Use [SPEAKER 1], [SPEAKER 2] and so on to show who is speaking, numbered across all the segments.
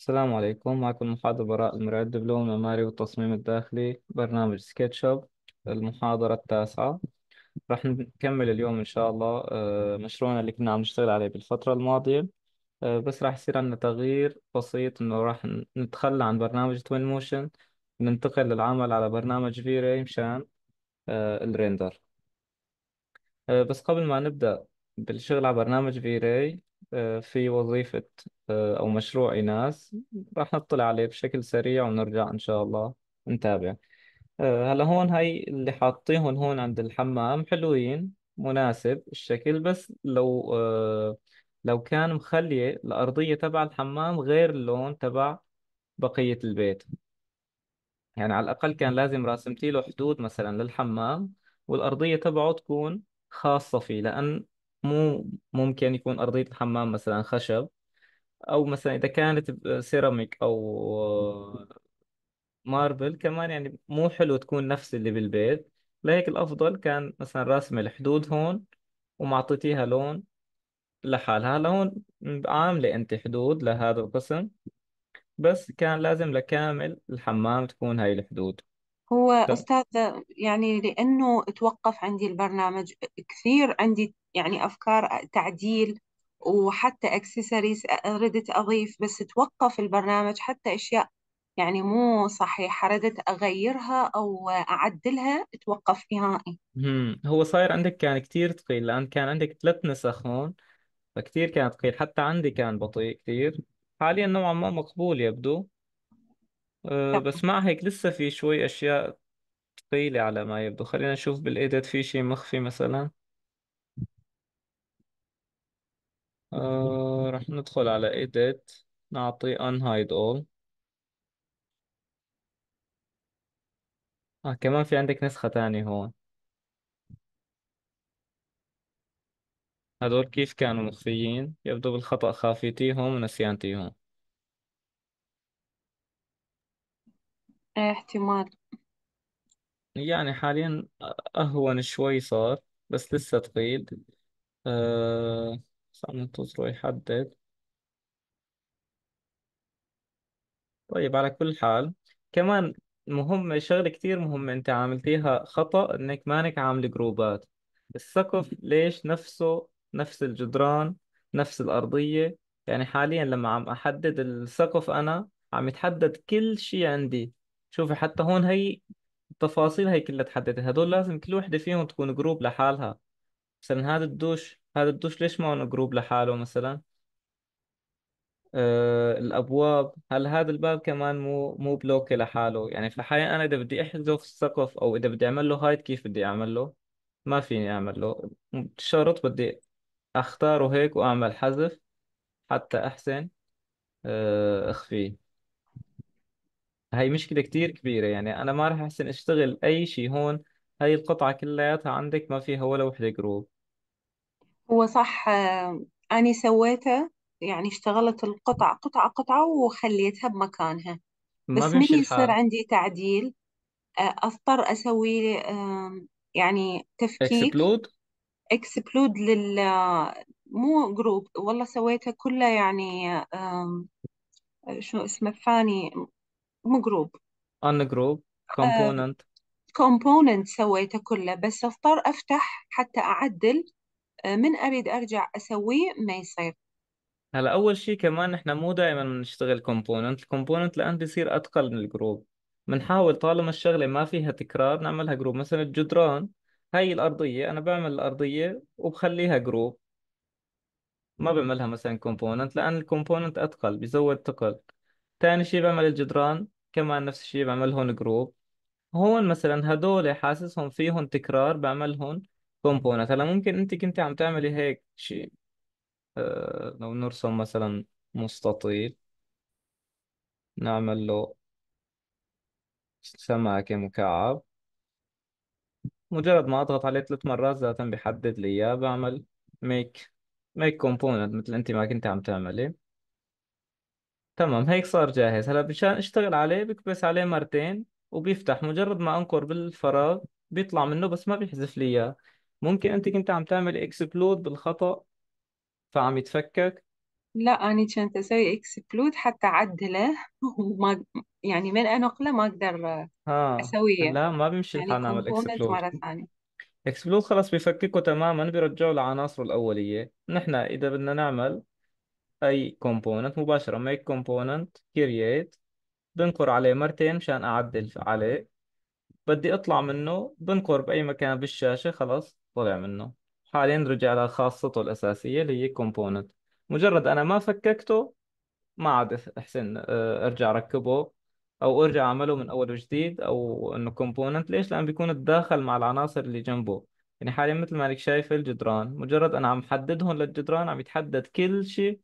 [SPEAKER 1] السلام عليكم معكم المحاضر براء المراد دبلوم معماري والتصميم الداخلي برنامج سكتش اب المحاضرة التاسعة راح نكمل اليوم إن شاء الله آه، مشروعنا اللي كنا عم نشتغل عليه بالفترة الماضية آه، بس راح يصير عندنا تغيير بسيط إنه راح نتخلى عن برنامج توين موشن ننتقل للعمل على برنامج في راي مشان آه، الريندر بس قبل ما نبدأ بالشغل على برنامج في راي آه، في وظيفة آه، أو مشروع إناث راح نطلع عليه بشكل سريع ونرجع إن شاء الله نتابع آه، هلا هون هاي اللي حاطيهم هون عند الحمام حلوين مناسب الشكل بس لو لو كان مخلية الأرضية تبع الحمام غير اللون تبع بقية البيت يعني على الأقل كان لازم راسمتي له حدود مثلا للحمام والأرضية تبعه تكون خاصة فيه لأن مو ممكن يكون أرضية الحمام مثلا خشب أو مثلا إذا كانت سيراميك أو ماربل كمان يعني مو حلو تكون نفس اللي بالبيت لهيك الأفضل كان مثلا راسم الحدود هون ومعطيتيها لون لحالها هلا هون عاملة أنت حدود لهذا القسم بس كان لازم لكامل الحمام تكون هاي الحدود
[SPEAKER 2] هو طب أستاذ يعني لأنه توقف عندي البرنامج كثير عندي يعني أفكار تعديل وحتى اكسسوارز ردت أضيف بس توقف البرنامج حتى أشياء يعني مو صحيحة ردت أغيرها أو أعدلها توقف نهائي
[SPEAKER 1] هو صاير عندك كان يعني كتير ثقيل لأن كان عندك ثلاث نسخ هون فكتير كان ثقيل حتى عندي كان بطيء كتير حاليا نوعا ما مقبول يبدو أه، بس مع هيك لسه في شوي أشياء ثقيلة على ما يبدو خلينا نشوف بالإيديت في شيء مخفي مثلا أه رح ندخل على إيديت نعطي unhide all آه كمان في عندك نسخة تانية هون هدول كيف كانوا مخفيين يبدو بالخطأ خافيتيهم ونسيانتيهم
[SPEAKER 2] احتمال
[SPEAKER 1] يعني حاليا أهون شوي صار بس لسه تقيل أه صار منتظره يحدد طيب على كل حال كمان مهمة شغلة كثير مهمة أنت عاملتيها خطأ إنك مانك عامل جروبات السقف ليش نفسه نفس الجدران نفس الأرضية يعني حاليا لما عم أحدد السقف أنا عم يتحدد كل شيء عندي شوفي حتى هون هي التفاصيل هي كلها تحدد هدول لازم كل وحدة فيهم تكون جروب لحالها مثلا هذا الدوش هذا الدوش ليش ما هو جروب لحاله مثلا آه الأبواب هل هذا الباب كمان مو مو بلوك لحاله يعني في الحقيقة أنا إذا بدي أحجزه في السقف أو إذا بدي أعمل له هايد كيف بدي أعمل له ما فيني أعمل له شرط بدي أختاره هيك وأعمل حذف حتى أحسن آه، أخفيه هاي مشكلة كتير كبيرة يعني أنا ما راح أحسن أشتغل أي شيء هون هاي القطعة كلياتها عندك ما فيها ولا وحدة جروب
[SPEAKER 2] هو صح آه، أنا سويته يعني اشتغلت القطع قطعة قطعة وخليتها بمكانها ما بس بيمشي يصير الحال عندي تعديل آه، أضطر أسوي يعني تفكيك اكسبلود اكسبلود لل آه، مو جروب والله سويته كله يعني شو اسمه الثاني جروب
[SPEAKER 1] ان جروب كومبوننت
[SPEAKER 2] كومبوننت سويته كله بس اضطر افتح حتى اعدل آه، من اريد ارجع اسويه ما يصير
[SPEAKER 1] هلا اول شيء كمان نحن مو دائما بنشتغل كومبوننت الكومبوننت لان بيصير اتقل من الجروب بنحاول طالما الشغله ما فيها تكرار نعملها جروب مثلا الجدران هاي الارضيه انا بعمل الارضيه وبخليها جروب ما بعملها مثلا كومبوننت لان الكومبوننت اتقل بزود ثقل تاني شيء بعمل الجدران كمان نفس الشيء بعملهم جروب هون مثلا هدول حاسسهم فيهم تكرار بعملهم كومبوننت هلا ممكن انت كنت عم تعملي هيك شيء أه لو نرسم مثلا مستطيل نعمل له سماكة مكعب مجرد ما اضغط عليه ثلاث مرات ذاتا بحدد لي اياه بعمل ميك ميك كومبوننت مثل انت ما كنت عم تعملي تمام هيك صار جاهز هلا مشان اشتغل عليه بكبس عليه مرتين وبيفتح مجرد ما انقر بالفراغ بيطلع منه بس ما بيحذف لي اياه ممكن انت كنت عم تعمل اكسبلود بالخطأ فعم يتفكك
[SPEAKER 2] لا أنا كنت أسوي اكسبلود حتى أعدله وما يعني من أنقله ما أقدر
[SPEAKER 1] ها أسويه لا ما بيمشي يعني الحال نعمل كومبوننت اكسبلود مرة ثانية اكسبلود خلص بيفككه تماما بيرجعه لعناصره الأولية نحن إذا بدنا نعمل اي كومبوننت مباشرة ميك كومبوننت كرييت بنقر عليه مرتين مشان اعدل عليه بدي اطلع منه بنقر باي مكان بالشاشة خلاص طلع منه حاليا رجع لخاصته الاساسية اللي هي كومبوننت مجرد انا ما فككته ما عاد احسن آه، ارجع ركبه او ارجع اعمله من اول وجديد او انه كومبوننت ليش لان بيكون تداخل مع العناصر اللي جنبه يعني حاليا مثل ما انك شايف الجدران مجرد انا عم حددهم للجدران عم يتحدد كل شيء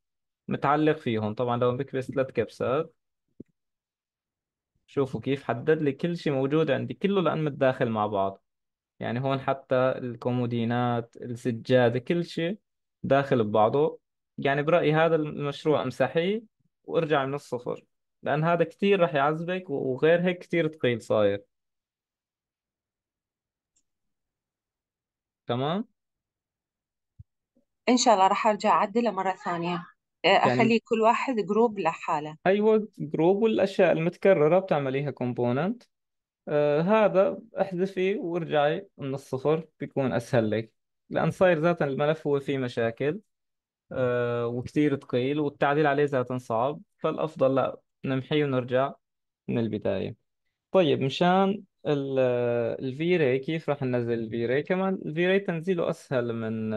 [SPEAKER 1] متعلق فيهم طبعا لو بكبس ثلاث كبسات شوفوا كيف حدد لي كل شيء موجود عندي كله لأن متداخل مع بعض يعني هون حتى الكومودينات السجادة كل شيء داخل ببعضه يعني برأيي هذا المشروع امسحيه وارجع من الصفر لأن هذا كتير رح يعذبك وغير هيك كتير ثقيل صاير تمام؟
[SPEAKER 2] إن شاء الله راح أرجع أعدلها مرة ثانية يعني كل واحد جروب لحاله
[SPEAKER 1] ايوه جروب والاشياء المتكرره بتعمليها كومبوننت آه هذا احذفي وارجعي من الصفر بيكون اسهل لك لان صاير ذاتا الملف هو فيه مشاكل آه وكثير ثقيل والتعديل عليه ذاتا صعب فالافضل لا نمحيه ونرجع من البدايه طيب مشان ال- الفي راي كيف راح ننزل الفي راي كمان الفي راي تنزيله اسهل من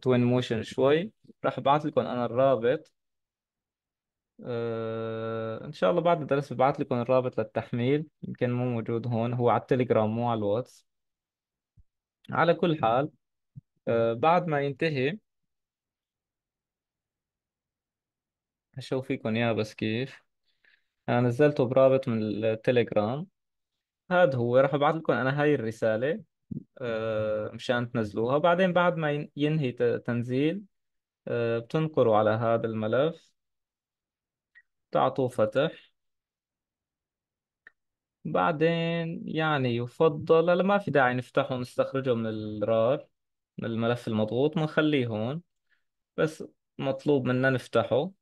[SPEAKER 1] توين آه، موشن شوي راح ابعث لكم انا الرابط آه، ان شاء الله بعد الدرس ببعت لكم الرابط للتحميل يمكن مو موجود هون هو على التليجرام مو على الواتس على كل حال آه، بعد ما ينتهي هشوف فيكم اياه بس كيف انا نزلته برابط من التليجرام هذا هو راح ابعث لكم انا هاي الرسالة آه، مشان تنزلوها بعدين بعد ما ينهي تنزيل آه، بتنقروا على هذا الملف تعطوه فتح بعدين يعني يفضل لا ما في داعي نفتحه ونستخرجه من الرار من الملف المضغوط ونخليه هون بس مطلوب منا نفتحه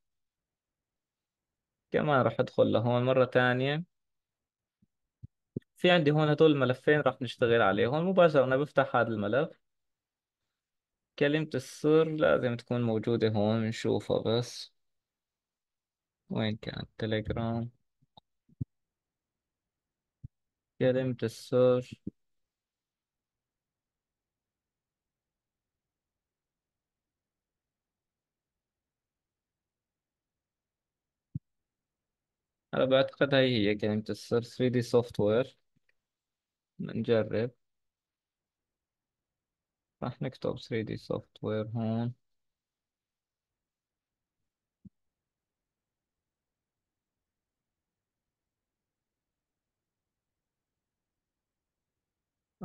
[SPEAKER 1] كمان راح ادخل لهون مرة تانية في عندي هون هدول الملفين راح نشتغل عليهم مباشرة انا بفتح هذا الملف كلمة السر لازم تكون موجودة هون نشوفها بس وين كانت تليجرام كلمة السر أنا بعتقد هاي هي كلمة السر 3D software نجرب راح نكتب 3D software هون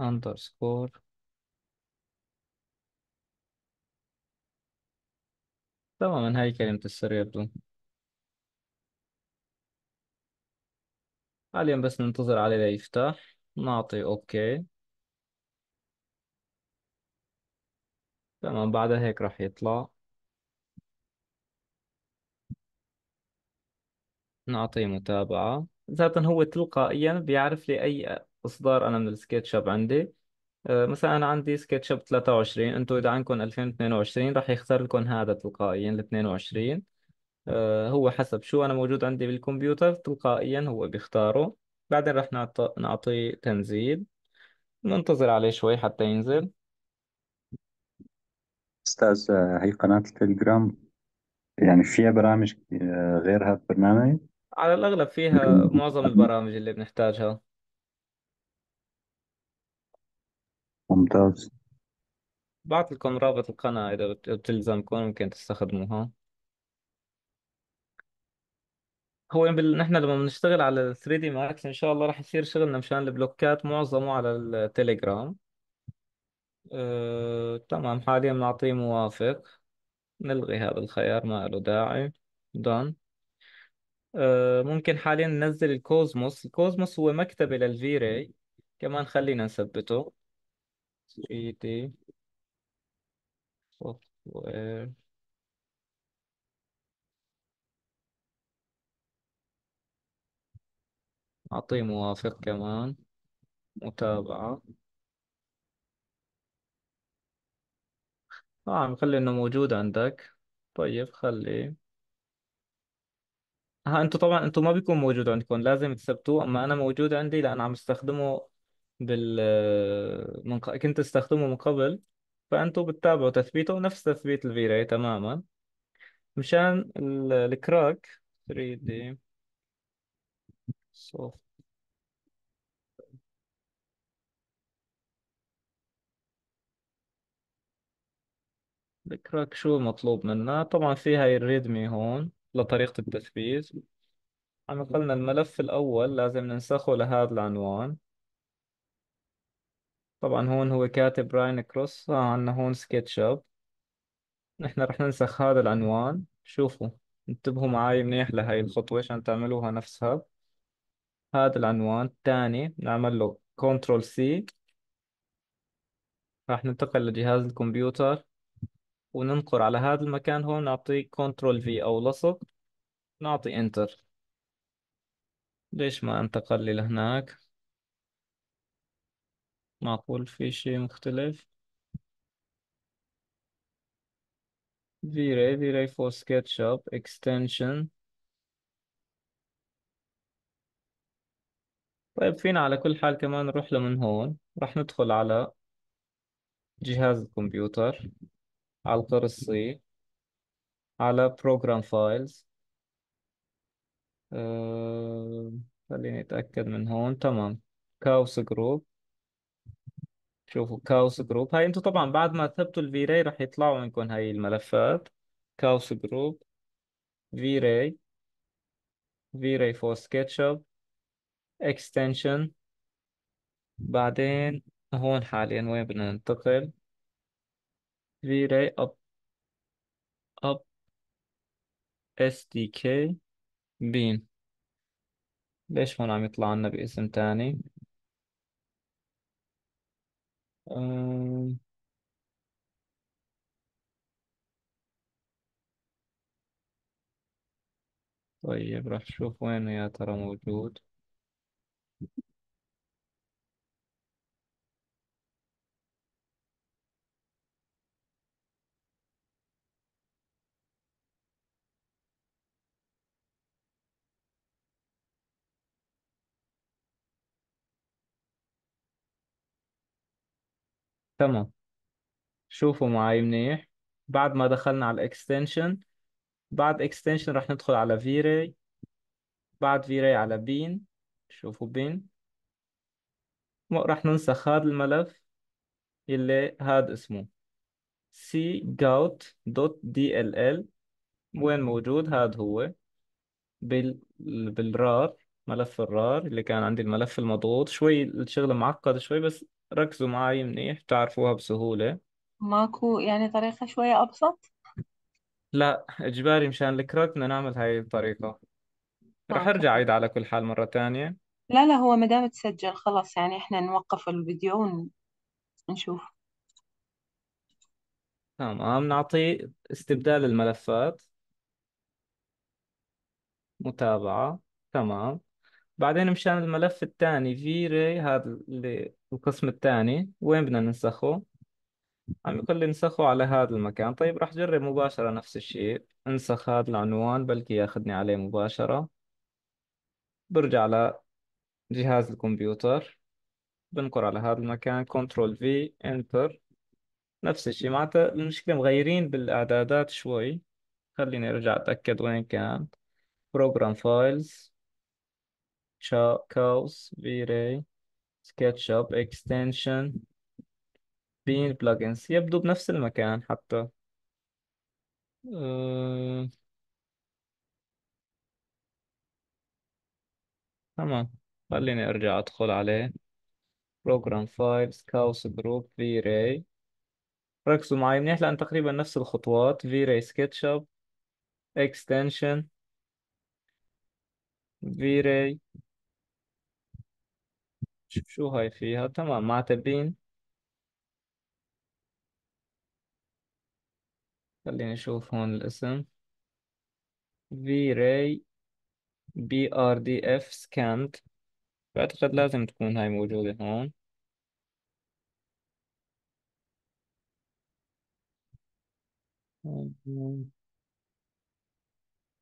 [SPEAKER 1] اندرسكور تماما هاي كلمة السر يبدو حاليا بس ننتظر عليه ليفتح نعطي اوكي تمام بعدها هيك راح يطلع نعطيه متابعة ذاتا هو تلقائيا بيعرف لي أي إصدار أنا من السكيتش أب عندي آه، مثلا أنا عندي سكيتش أب 23 أنتوا إذا عندكم 2022 راح يختار لكم هذا تلقائيا ال 22 آه، هو حسب شو أنا موجود عندي بالكمبيوتر تلقائيا هو بيختاره بعدين راح نعطي نعطيه تنزيل ننتظر عليه شوي حتى ينزل أستاذ آه، هي قناة التليجرام يعني فيها برامج آه، غير هذا البرنامج على الأغلب فيها معظم البرامج اللي بنحتاجها
[SPEAKER 2] ممتاز
[SPEAKER 1] بعت لكم رابط القناة إذا بتلزمكم ممكن تستخدموها هو نحن لما بنشتغل على 3 دي ماكس إن شاء الله راح يصير شغلنا مشان البلوكات معظمه على التليجرام أه، تمام حاليا نعطيه موافق نلغي هذا الخيار ما له داعي دون أه، ممكن حاليا ننزل الكوزموس الكوزموس هو مكتبة للفيري كمان خلينا نثبته 3D software أعطيه موافق كمان متابعة نعم خلي انه موجود عندك طيب خلي ها انتو طبعا انتو ما بيكون موجود عندكم لازم تثبتوه اما انا موجود عندي لان عم استخدمه بال من كنت استخدمه من قبل فانتو بتتابعوا تثبيته نفس تثبيت الفي تماما مشان ال... الكراك 3D soft الكراك شو مطلوب منا طبعا في هاي الريدمي هون لطريقة التثبيت عملنا الملف الأول لازم ننسخه لهذا العنوان طبعا هون هو كاتب راين كروس ها عنا هون سكتش اب نحن رح ننسخ هذا العنوان شوفوا انتبهوا معاي منيح لهي الخطوة عشان تعملوها نفسها هذا العنوان الثاني نعمل له كنترول سي راح ننتقل لجهاز الكمبيوتر وننقر على هذا المكان هون نعطي كنترول في أو لصق نعطي انتر ليش ما انتقل لي لهناك معقول في شيء مختلف V-Ray, V-Ray for SketchUp, extension طيب فينا على كل حال كمان نروح له من هون راح ندخل على جهاز الكمبيوتر على القرص سي على بروجرام فايلز خليني أتأكد من هون تمام كاوس جروب شوفوا كاوس جروب هاي انتم طبعا بعد ما ثبتوا الفي راي رح يطلعوا منكم هاي الملفات كاوس جروب في راي في راي فور اب اكستنشن بعدين هون حاليا وين بدنا ننتقل three ray up up SDK بين ليش هون عم يطلع لنا باسم تاني آه، طيب راح نشوف وين يا ترى موجود تمام شوفوا معاي منيح بعد ما دخلنا على الاكستنشن بعد اكستنشن رح ندخل على فيري بعد فيري على بين شوفوا بين رح ننسخ هذا الملف اللي هاد اسمه cgout.dll وين موجود هاد هو بال... بالرار ملف الرار اللي كان عندي الملف المضغوط شوي الشغل معقد شوي بس ركزوا معي منيح تعرفوها بسهولة
[SPEAKER 2] ماكو يعني طريقة شوية أبسط
[SPEAKER 1] لا إجباري مشان بدنا نعمل هاي الطريقة رح طيب، أرجع أعيد على كل حال مرة تانية
[SPEAKER 2] لا لا هو مدام تسجل خلاص يعني إحنا نوقف الفيديو ونشوف
[SPEAKER 1] تمام نعطي استبدال الملفات متابعة تمام بعدين مشان الملف الثاني في ري هذا اللي القسم الثاني وين بدنا ننسخه عم يقول لي انسخه على هذا المكان طيب راح جرب مباشرة نفس الشيء انسخ هذا العنوان بلكي ياخذني عليه مباشرة برجع على جهاز الكمبيوتر بنقر على هذا المكان كنترول في انتر نفس الشيء معناته المشكلة مغيرين بالإعدادات شوي خليني أرجع أتأكد وين كان بروجرام فايلز Chaos, V-Ray, SketchUp, Extension, بين Plugins يبدو بنفس المكان حتى أه... تمام خليني أرجع أدخل عليه Program Files, Chaos Group, V-Ray ركزوا معي منيح لأن تقريبا نفس الخطوات V-Ray SketchUp, Extension V-Ray شو هاي فيها تمام معتبين خليني أشوف هون الاسم في ray بي ار دي اف بعتقد لازم تكون هاي موجودة هون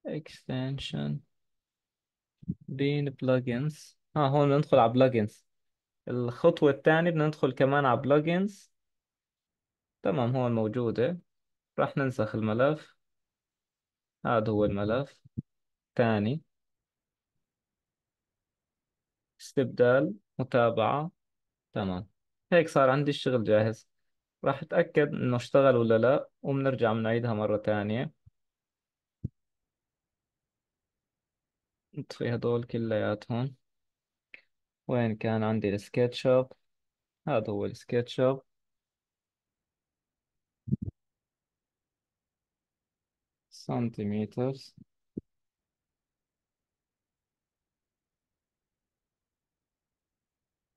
[SPEAKER 1] extension بين plugins ها هون ندخل على plugins الخطوة الثانية بندخل كمان على بلجنز تمام هون موجودة راح ننسخ الملف هذا هو الملف ثاني استبدال متابعة تمام هيك صار عندي الشغل جاهز راح اتأكد انه اشتغل ولا لا وبنرجع بنعيدها مرة ثانية نطفي هدول كلياتهم وين كان عندي السكتش اب هذا هو السكتش اب سنتيمتر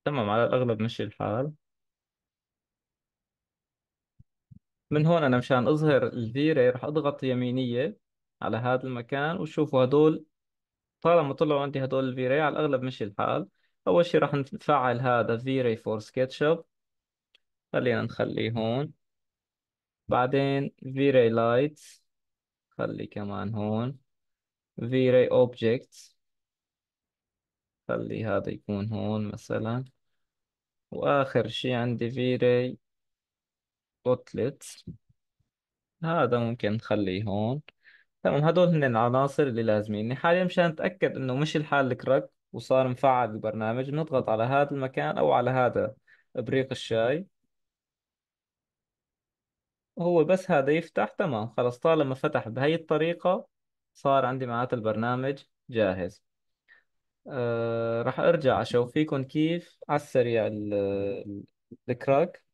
[SPEAKER 1] تمام على الأغلب مشي الحال من هون أنا مشان أظهر الفيري رح أضغط يمينية على هذا المكان وشوفوا هدول طالما طلعوا عندي هدول الفيري على الأغلب مشي الحال أول شي راح نفعل هذا فيري فور سكتش خلينا نخليه هون بعدين فيري لايتس خلي كمان هون فيري أوبجكت خلي هذا يكون هون مثلا وآخر شي عندي فيري أوتلت هذا ممكن نخليه هون تمام هدول هن العناصر اللي لازمين حاليا مشان نتأكد إنه مش الحال الكراك وصار مفعل البرنامج نضغط على هذا المكان أو على هذا إبريق الشاي هو بس هذا يفتح تمام خلص طالما فتح بهي الطريقة صار عندي معناته البرنامج جاهز أه راح أرجع أشوفيكم كيف على السريع الكراك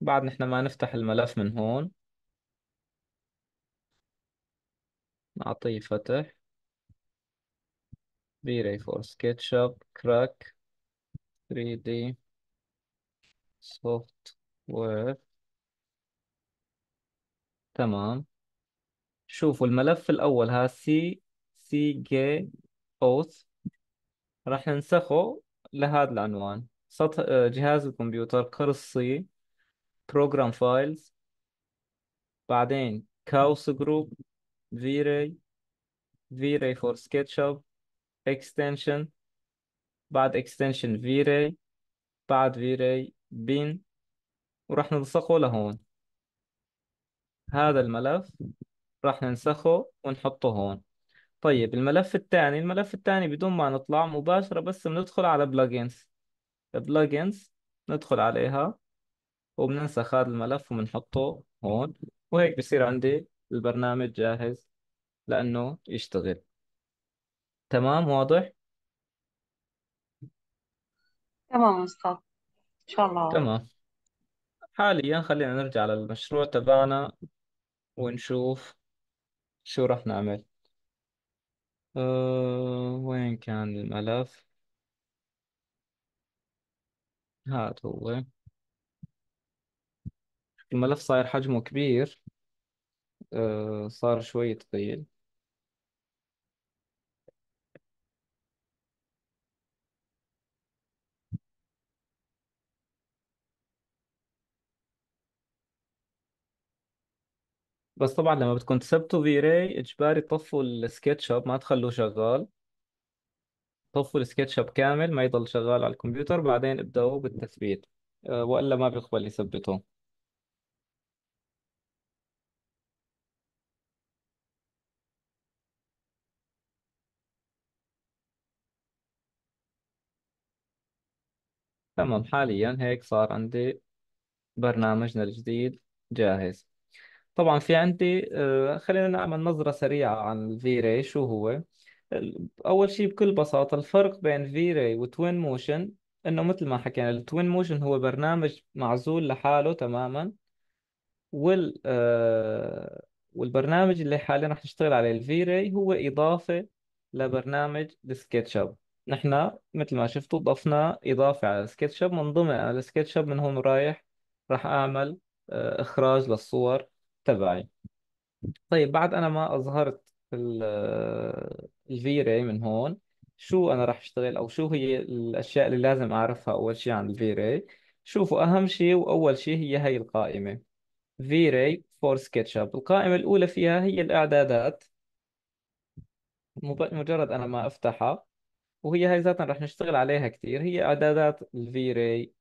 [SPEAKER 1] بعد نحن ما نفتح الملف من هون نعطيه فتح V-Ray for SketchUp, Crack, 3D, Software تمام شوفوا الملف الأول ها سي سي جي أوث راح ننسخه لهذا العنوان سطح آه، جهاز الكمبيوتر قرص سي بروجرام فايلز بعدين كاوس جروب في راي في راي فور سكتش اب extension بعد extension v-ray بعد v-ray bin وراح نلصقه لهون هذا الملف راح ننسخه ونحطه هون طيب الملف الثاني الملف الثاني بدون ما نطلع مباشرة بس بندخل على plugins plugins ندخل عليها وبننسخ هذا الملف وبنحطه هون وهيك بصير عندي البرنامج جاهز لأنه يشتغل تمام واضح
[SPEAKER 2] تمام مصطفى إن شاء الله واضح تمام
[SPEAKER 1] حاليا خلينا نرجع للمشروع تبعنا ونشوف شو رح نعمل أه وين كان الملف هذا هو الملف صاير حجمه كبير أه صار شوي ثقيل بس طبعا لما بدكم تثبتوا في راي اجباري تطفوا السكتش اب ما تخلوه شغال طفوا السكتش اب كامل ما يضل شغال على الكمبيوتر بعدين ابدأوا بالتثبيت آه، والا ما بيقبل يثبته تمام حاليا هيك صار عندي برنامجنا الجديد جاهز طبعا في عندي آه، خلينا نعمل نظرة سريعة عن ري شو هو أول شيء بكل بساطة الفرق بين ري وتوين موشن إنه مثل ما حكينا التوين موشن هو برنامج معزول لحاله تماما وال آه، والبرنامج اللي حاليا رح نشتغل عليه ري هو إضافة لبرنامج السكتش أب نحن مثل ما شفتوا ضفنا إضافة على السكتش أب من ضمن السكتش أب من هون رايح رح أعمل آه، إخراج للصور تبعي طيب بعد انا ما اظهرت الفيري من هون شو انا راح اشتغل او شو هي الاشياء اللي لازم اعرفها اول شيء عن الفيري شوفوا اهم شيء واول شيء هي هي القائمة فيري فور سكتشاب القائمة الاولى فيها هي الاعدادات مجرد انا ما افتحها وهي هاي ذاتها رح نشتغل عليها كثير هي اعدادات الفيري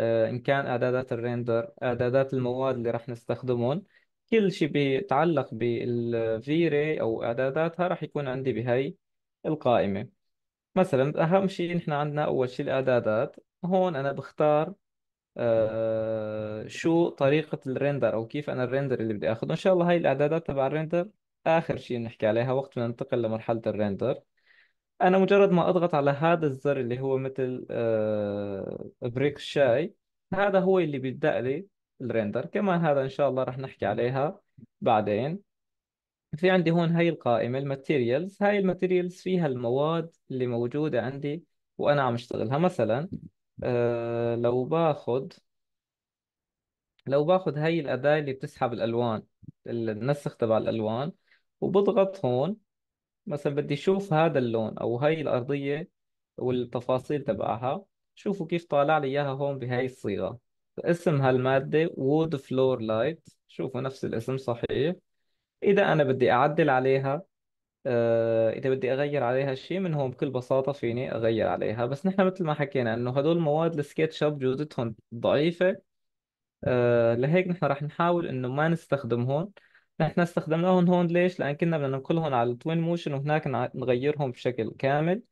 [SPEAKER 1] آه، ان كان اعدادات الريندر اعدادات المواد اللي رح نستخدمهم كل شيء بيتعلق بالفيرة أو إعداداتها راح يكون عندي بهاي القائمة مثلا أهم شيء نحن عندنا أول شيء الإعدادات هون أنا بختار آه شو طريقة الريندر أو كيف أنا الريندر اللي بدي أخذه إن شاء الله هاي الإعدادات تبع الريندر آخر شيء بنحكي عليها وقت ما ننتقل لمرحلة الريندر أنا مجرد ما أضغط على هذا الزر اللي هو مثل آه بريك الشاي هذا هو اللي بيبدأ لي الريندر كمان هذا ان شاء الله راح نحكي عليها بعدين في عندي هون هاي القائمة الماتيريالز هاي الماتيريالز فيها المواد اللي موجودة عندي وأنا عم أشتغلها مثلا آه لو باخذ لو باخذ هاي الأداة اللي بتسحب الألوان النسخ تبع الألوان وبضغط هون مثلا بدي أشوف هذا اللون أو هاي الأرضية والتفاصيل تبعها شوفوا كيف طالع لي إياها هون بهاي الصيغة اسم هالمادة وود فلور لايت شوفوا نفس الاسم صحيح إذا أنا بدي أعدل عليها آه، إذا بدي أغير عليها شيء من هون بكل بساطة فيني أغير عليها بس نحن مثل ما حكينا إنه هدول مواد السكتش أب جودتهم ضعيفة آه، لهيك نحن رح نحاول إنه ما نستخدمهم نحن استخدمناهم هون ليش؟ لأن كنا بدنا ننقلهم على التوين موشن وهناك نغيرهم بشكل كامل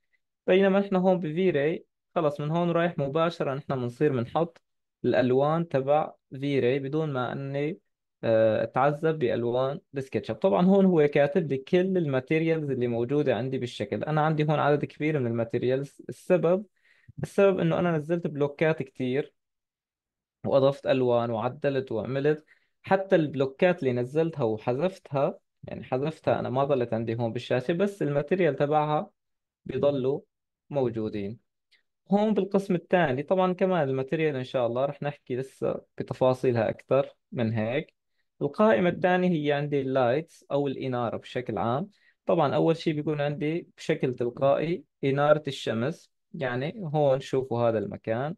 [SPEAKER 1] بينما نحن هون بفيري خلص من هون رايح مباشرة نحن بنصير بنحط الالوان تبع فيري بدون ما اني آه، اتعذب بالوان السكتشب طبعا هون هو كاتب لي كل الماتيريالز اللي موجوده عندي بالشكل انا عندي هون عدد كبير من الماتيريالز السبب السبب انه انا نزلت بلوكات كتير واضفت الوان وعدلت وعملت حتى البلوكات اللي نزلتها وحذفتها يعني حذفتها انا ما ظلت عندي هون بالشاشه بس الماتيريال تبعها بيضلوا موجودين هون بالقسم الثاني طبعا كمان الماتيريال ان شاء الله رح نحكي لسه بتفاصيلها اكثر من هيك القائمة الثانية هي عندي اللايتس او الانارة بشكل عام طبعا اول شيء بيكون عندي بشكل تلقائي انارة الشمس يعني هون شوفوا هذا المكان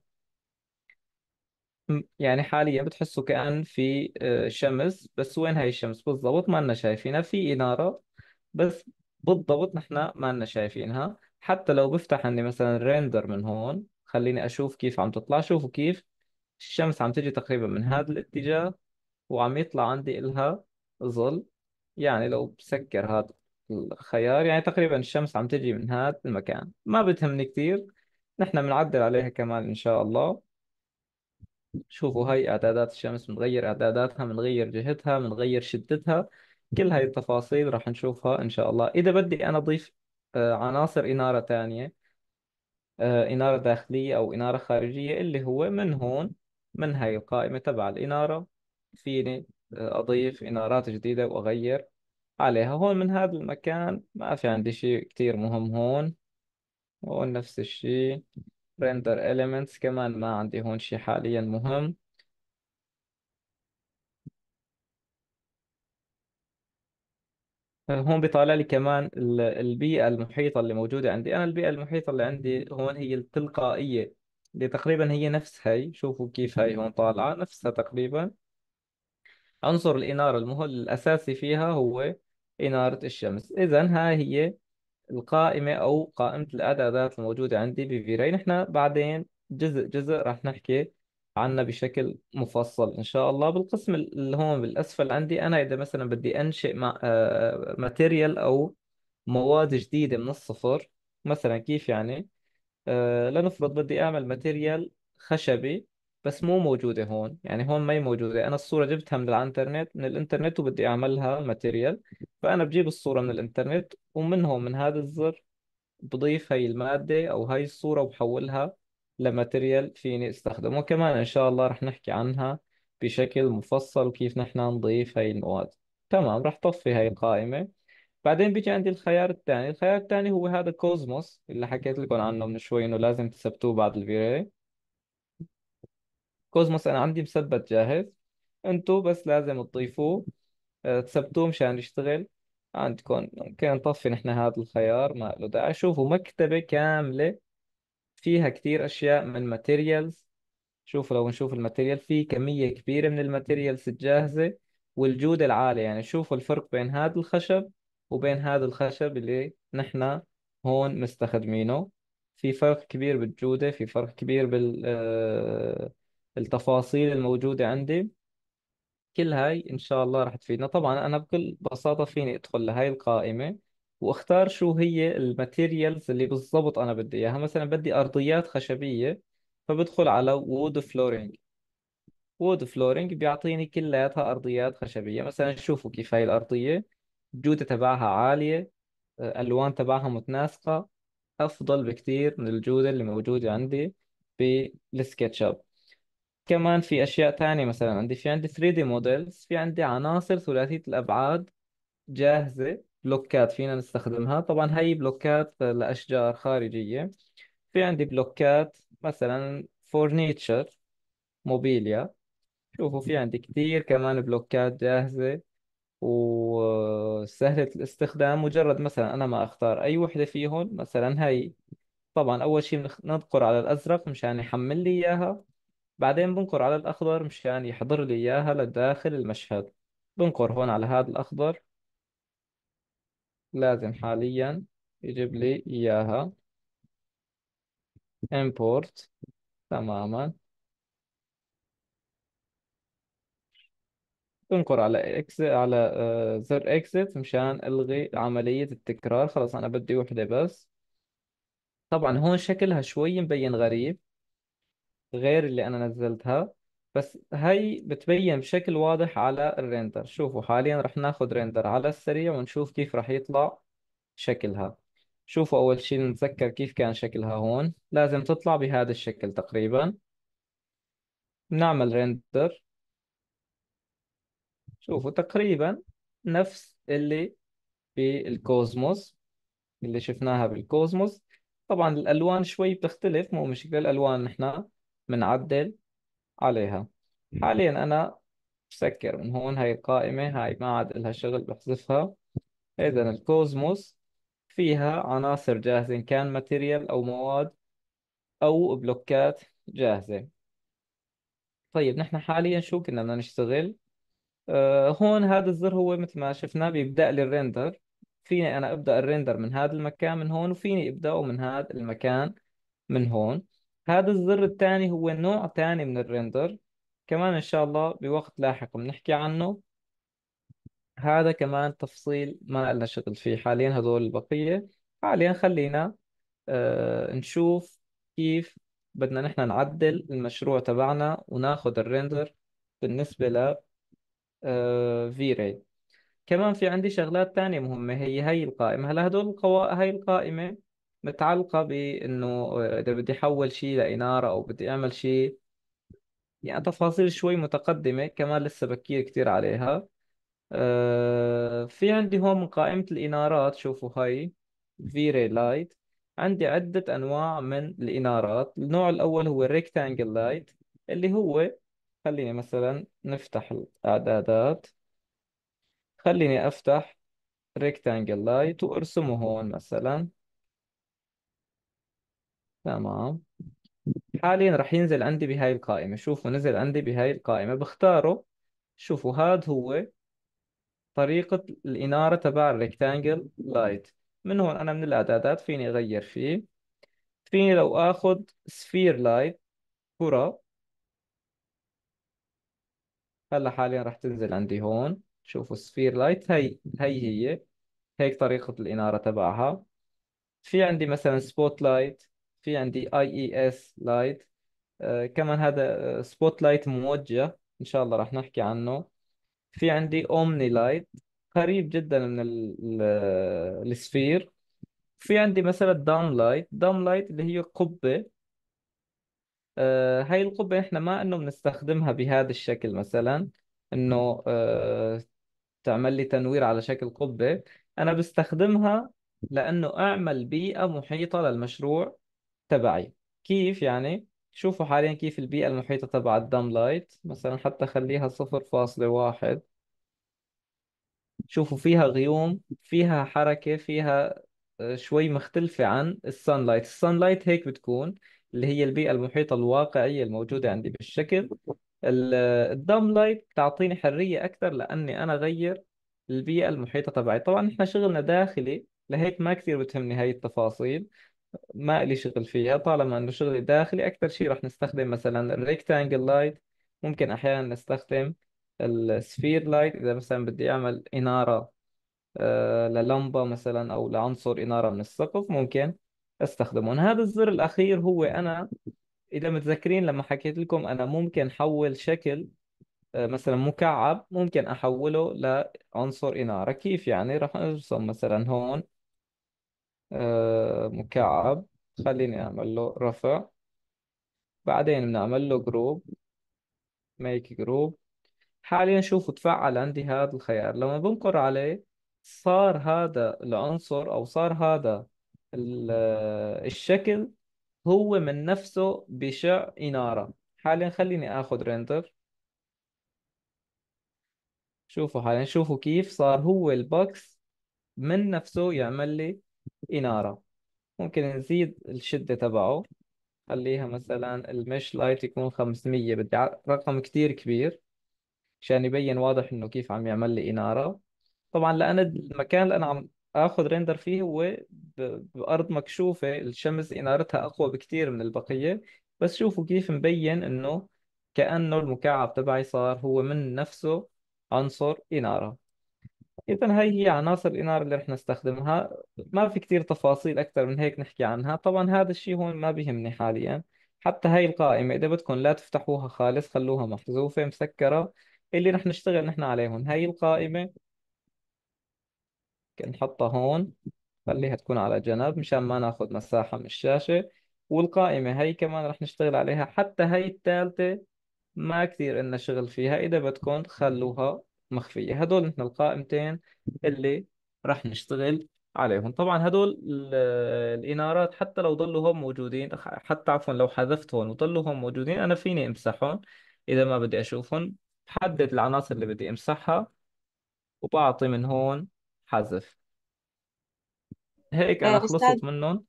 [SPEAKER 1] يعني حاليا بتحسوا كأن في آه، شمس بس وين هاي الشمس بالضبط ما لنا شايفينها في انارة بس بالضبط نحن ما لنا شايفينها حتى لو بفتح عندي مثلا ريندر من هون خليني اشوف كيف عم تطلع شوفوا كيف الشمس عم تجي تقريبا من هذا الاتجاه وعم يطلع عندي إلها ظل يعني لو بسكر هذا الخيار يعني تقريبا الشمس عم تجي من هذا المكان ما بتهمني كثير نحن بنعدل عليها كمان إن شاء الله شوفوا هاي إعدادات الشمس بنغير إعداداتها بنغير جهتها بنغير شدتها كل هاي التفاصيل راح نشوفها إن شاء الله إذا بدي أنا أضيف آه، عناصر إنارة ثانية آه، إنارة داخلية أو إنارة خارجية اللي هو من هون من هاي القائمة تبع الإنارة فيني آه، أضيف إنارات جديدة وأغير عليها هون من هذا المكان ما في عندي شيء كتير مهم هون هون نفس الشيء render elements كمان ما عندي هون شيء حاليا مهم هون بيطالع لي كمان البيئة المحيطة اللي موجودة عندي أنا البيئة المحيطة اللي عندي هون هي التلقائية اللي تقريبا هي نفس هاي شوفوا كيف هاي هون طالعة نفسها تقريبا عنصر الإنارة المهل الأساسي فيها هو إنارة الشمس إذا هاي هي القائمة أو قائمة الأعدادات الموجودة عندي بفيراي نحن بعدين جزء جزء راح نحكي عنا بشكل مفصل إن شاء الله بالقسم اللي هون بالأسفل عندي أنا إذا مثلا بدي أنشئ ماتيريال آه، أو مواد جديدة من الصفر مثلا كيف يعني آه، لنفرض بدي أعمل ماتيريال خشبي بس مو موجودة هون يعني هون ما هي موجودة أنا الصورة جبتها من الإنترنت من الإنترنت وبدي أعملها ماتيريال فأنا بجيب الصورة من الإنترنت ومنهم من هذا الزر بضيف هاي المادة أو هاي الصورة وبحولها لماتيريال فيني استخدمه كمان إن شاء الله رح نحكي عنها بشكل مفصل وكيف نحن نضيف هاي المواد تمام رح طفي هاي القائمة بعدين بيجي عندي الخيار الثاني الخيار الثاني هو هذا كوزموس اللي حكيت لكم عنه من شوي إنه لازم تثبتوه بعد الفيري كوزموس أنا عندي مثبت جاهز انتو بس لازم تضيفوه آه، تثبتوه مشان يشتغل عندكم ممكن نطفي نحن هذا الخيار ما له داعي شوفوا مكتبة كاملة فيها كتير أشياء من ماتيريالز شوف لو نشوف الماتيريال في كمية كبيرة من الماتيريالز الجاهزة والجودة العالية يعني شوفوا الفرق بين هذا الخشب وبين هذا الخشب اللي نحن هون مستخدمينه في فرق كبير بالجودة في فرق كبير بالتفاصيل آه، الموجودة عندي كل هاي إن شاء الله رح تفيدنا طبعا أنا بكل بساطة فيني أدخل لهاي القائمة واختار شو هي الماتيريالز اللي بالضبط انا بدي اياها مثلا بدي ارضيات خشبيه فبدخل على وود فلورينج وود فلورينج بيعطيني كلياتها ارضيات خشبيه مثلا شوفوا كيف هاي الارضيه الجوده تبعها عاليه الالوان آه، تبعها متناسقه افضل بكثير من الجوده اللي موجوده عندي بالسكتش اب كمان في اشياء تانية مثلا عندي في عندي 3 دي models في عندي عناصر ثلاثيه الابعاد جاهزه بلوكات فينا نستخدمها طبعا هي بلوكات لأشجار خارجية في عندي بلوكات مثلا فورنيتشر موبيليا شوفوا في عندي كثير كمان بلوكات جاهزة وسهلة الاستخدام مجرد مثلا أنا ما أختار أي وحدة فيهم مثلا هي طبعا أول شيء بننقر على الأزرق مشان يحمل لي إياها بعدين بنقر على الأخضر مشان يحضر لي إياها لداخل المشهد بنقر هون على هذا الأخضر لازم حاليا يجيب لي إياها import تماما تنقر على إكس على آه، زر exit مشان ألغي عملية التكرار خلاص أنا بدي وحدة بس طبعا هون شكلها شوي مبين غريب غير اللي أنا نزلتها بس هي بتبين بشكل واضح على الريندر شوفوا حاليا رح ناخذ ريندر على السريع ونشوف كيف رح يطلع شكلها شوفوا أول شيء نتذكر كيف كان شكلها هون لازم تطلع بهذا الشكل تقريبا نعمل ريندر شوفوا تقريبا نفس اللي بالكوزموس اللي شفناها بالكوزموس طبعا الألوان شوي بتختلف مو مشكلة الألوان نحن بنعدل عليها حاليا أنا بسكر من هون هاي القائمة هاي ما عاد لها شغل بحذفها إذا الكوزموس فيها عناصر جاهزة إن كان ماتيريال أو مواد أو بلوكات جاهزة طيب نحن حاليا شو كنا بدنا نشتغل آه هون هذا الزر هو مثل ما شفنا بيبدأ لي الريندر فيني أنا أبدأ الريندر من هذا المكان من هون وفيني أبدأه من هذا المكان من هون هذا الزر الثاني هو نوع ثاني من الريندر كمان إن شاء الله بوقت لاحق بنحكي عنه هذا كمان تفصيل ما لنا شغل فيه حاليا هذول البقية حاليا خلينا آه نشوف كيف بدنا نحن نعدل المشروع تبعنا وناخذ الريندر بالنسبة ل آه في كمان في عندي شغلات تانية مهمة هي هي القائمة هلا هدول القوا... هي القائمة متعلقة بإنه آه، إذا بدي أحول شيء لإنارة أو بدي أعمل شيء يعني تفاصيل شوي متقدمة كمان لسه بكير كتير عليها آه، في عندي هون من قائمة الإنارات شوفوا هاي فيري لايت عندي عدة أنواع من الإنارات النوع الأول هو الريكتانجل لايت اللي هو خليني مثلا نفتح الإعدادات خليني أفتح ريكتانجل لايت وأرسمه هون مثلا تمام حاليا رح ينزل عندي بهاي القائمة شوفوا نزل عندي بهاي القائمة بختاره شوفوا هذا هو طريقة الإنارة تبع الريكتانجل لايت من هون أنا من الإعدادات فيني أغير فيه فيني لو آخذ سفير لايت كرة هلا حاليا رح تنزل عندي هون شوفوا سفير لايت هي هي هي هيك طريقة الإنارة تبعها في عندي مثلا سبوت لايت في عندي اي اي اس لايت كمان هذا سبوت آه، لايت موجه ان شاء الله راح نحكي عنه في عندي اومني لايت قريب جدا من آه، السفير في عندي مثلا دام لايت دام لايت اللي هي قبه آه هاي القبة احنا ما انه بنستخدمها بهذا الشكل مثلا انه آه تعمل لي تنوير على شكل قبة انا بستخدمها لانه اعمل بيئة محيطة للمشروع تبعي كيف يعني شوفوا حاليا كيف البيئة المحيطة تبع الدم لايت مثلا حتى خليها صفر فاصلة واحد شوفوا فيها غيوم فيها حركة فيها آه، شوي مختلفة عن لايت السان لايت هيك بتكون اللي هي البيئة المحيطة الواقعية الموجودة عندي بالشكل آه، الدم لايت بتعطيني حرية أكثر لأني أنا أغير البيئة المحيطة تبعي طبعا إحنا شغلنا داخلي لهيك ما كثير بتهمني هاي التفاصيل ما إلي شغل فيها طالما إنه شغلي داخلي أكثر شيء راح نستخدم مثلا الريكتانجل لايت ممكن أحيانا نستخدم السفير لايت إذا مثلا بدي أعمل إنارة آه، للمبة مثلا أو لعنصر إنارة من السقف ممكن استخدمهم هذا الزر الأخير هو أنا إذا متذكرين لما حكيت لكم أنا ممكن حول شكل آه، مثلا مكعب ممكن أحوله لعنصر إنارة كيف يعني راح أرسم مثلا هون آه، مكعب خليني أعمل له رفع بعدين بنعمل له جروب ميك جروب حاليا شوفوا تفعل عندي هذا الخيار لما بنقر عليه صار هذا العنصر أو صار هذا آه، الشكل هو من نفسه بشع إنارة حاليا خليني آخذ ريندر شوفوا حاليا شوفوا كيف صار هو البوكس من نفسه يعمل لي إنارة ممكن نزيد الشدة تبعه خليها مثلا المش لايت يكون 500 بدي رقم كتير كبير عشان يبين واضح انه كيف عم يعمل لي إنارة طبعا لأن المكان اللي أنا عم آخذ ريندر فيه هو بأرض مكشوفة الشمس إنارتها أقوى بكتير من البقية بس شوفوا كيف مبين انه كأنه المكعب تبعي صار هو من نفسه عنصر إنارة إذا هاي هي عناصر الإنارة اللي رح نستخدمها ما في كتير تفاصيل أكثر من هيك نحكي عنها طبعا هذا الشيء هون ما بيهمني حاليا حتى هاي القائمة إذا بدكم لا تفتحوها خالص خلوها محذوفة مسكرة اللي رح نشتغل نحن عليهم هاي القائمة نحطها هون خليها تكون على جنب مشان ما ناخذ مساحة من الشاشة والقائمة هاي كمان رح نشتغل عليها حتى هاي الثالثة ما كثير إلنا شغل فيها إذا بدكم خلوها مخفية هدول نحن القائمتين اللي راح نشتغل عليهم طبعا هدول الإنارات حتى لو ضلوا هم موجودين حتى عفوا لو حذفتهم وضلوا هم موجودين أنا فيني أمسحهم إذا ما بدي أشوفهم بحدد العناصر اللي بدي أمسحها وبعطي من هون حذف هيك أنا آه، أستاذ خلصت منهم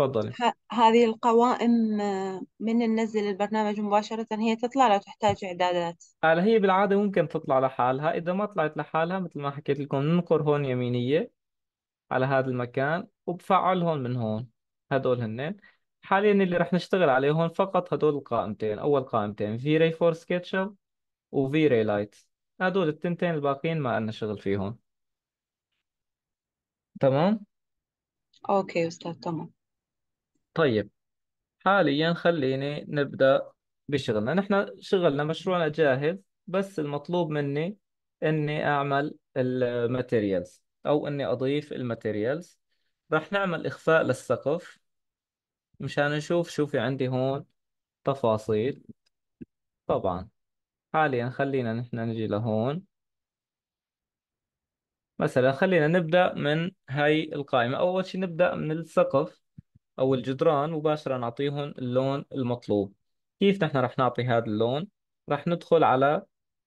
[SPEAKER 1] تفضلي
[SPEAKER 2] هذه القوائم آه، من ننزل البرنامج مباشرة هي تطلع لو تحتاج إعدادات
[SPEAKER 1] هلا هي بالعادة ممكن تطلع لحالها إذا ما طلعت لحالها مثل ما حكيت لكم ننقر هون يمينية على هذا المكان وبفعل هون من هون هدول هن حاليا اللي رح نشتغل عليه هون فقط هدول القائمتين أول قائمتين في ري فور سكتش وفي ري لايت هدول التنتين الباقيين ما لنا شغل فيهم تمام
[SPEAKER 2] أوكي أستاذ تمام
[SPEAKER 1] طيب حاليا خليني نبدأ بشغلنا نحن شغلنا مشروعنا جاهز بس المطلوب مني اني اعمل الماتيريالز او اني اضيف الماتيريالز راح نعمل اخفاء للسقف مشان نشوف شو في عندي هون تفاصيل طبعا حاليا خلينا نحن نجي لهون مثلا خلينا نبدأ من هاي القائمة أول شيء نبدأ من السقف أو الجدران مباشرة نعطيهم اللون المطلوب كيف نحن رح نعطي هذا اللون؟ رح ندخل على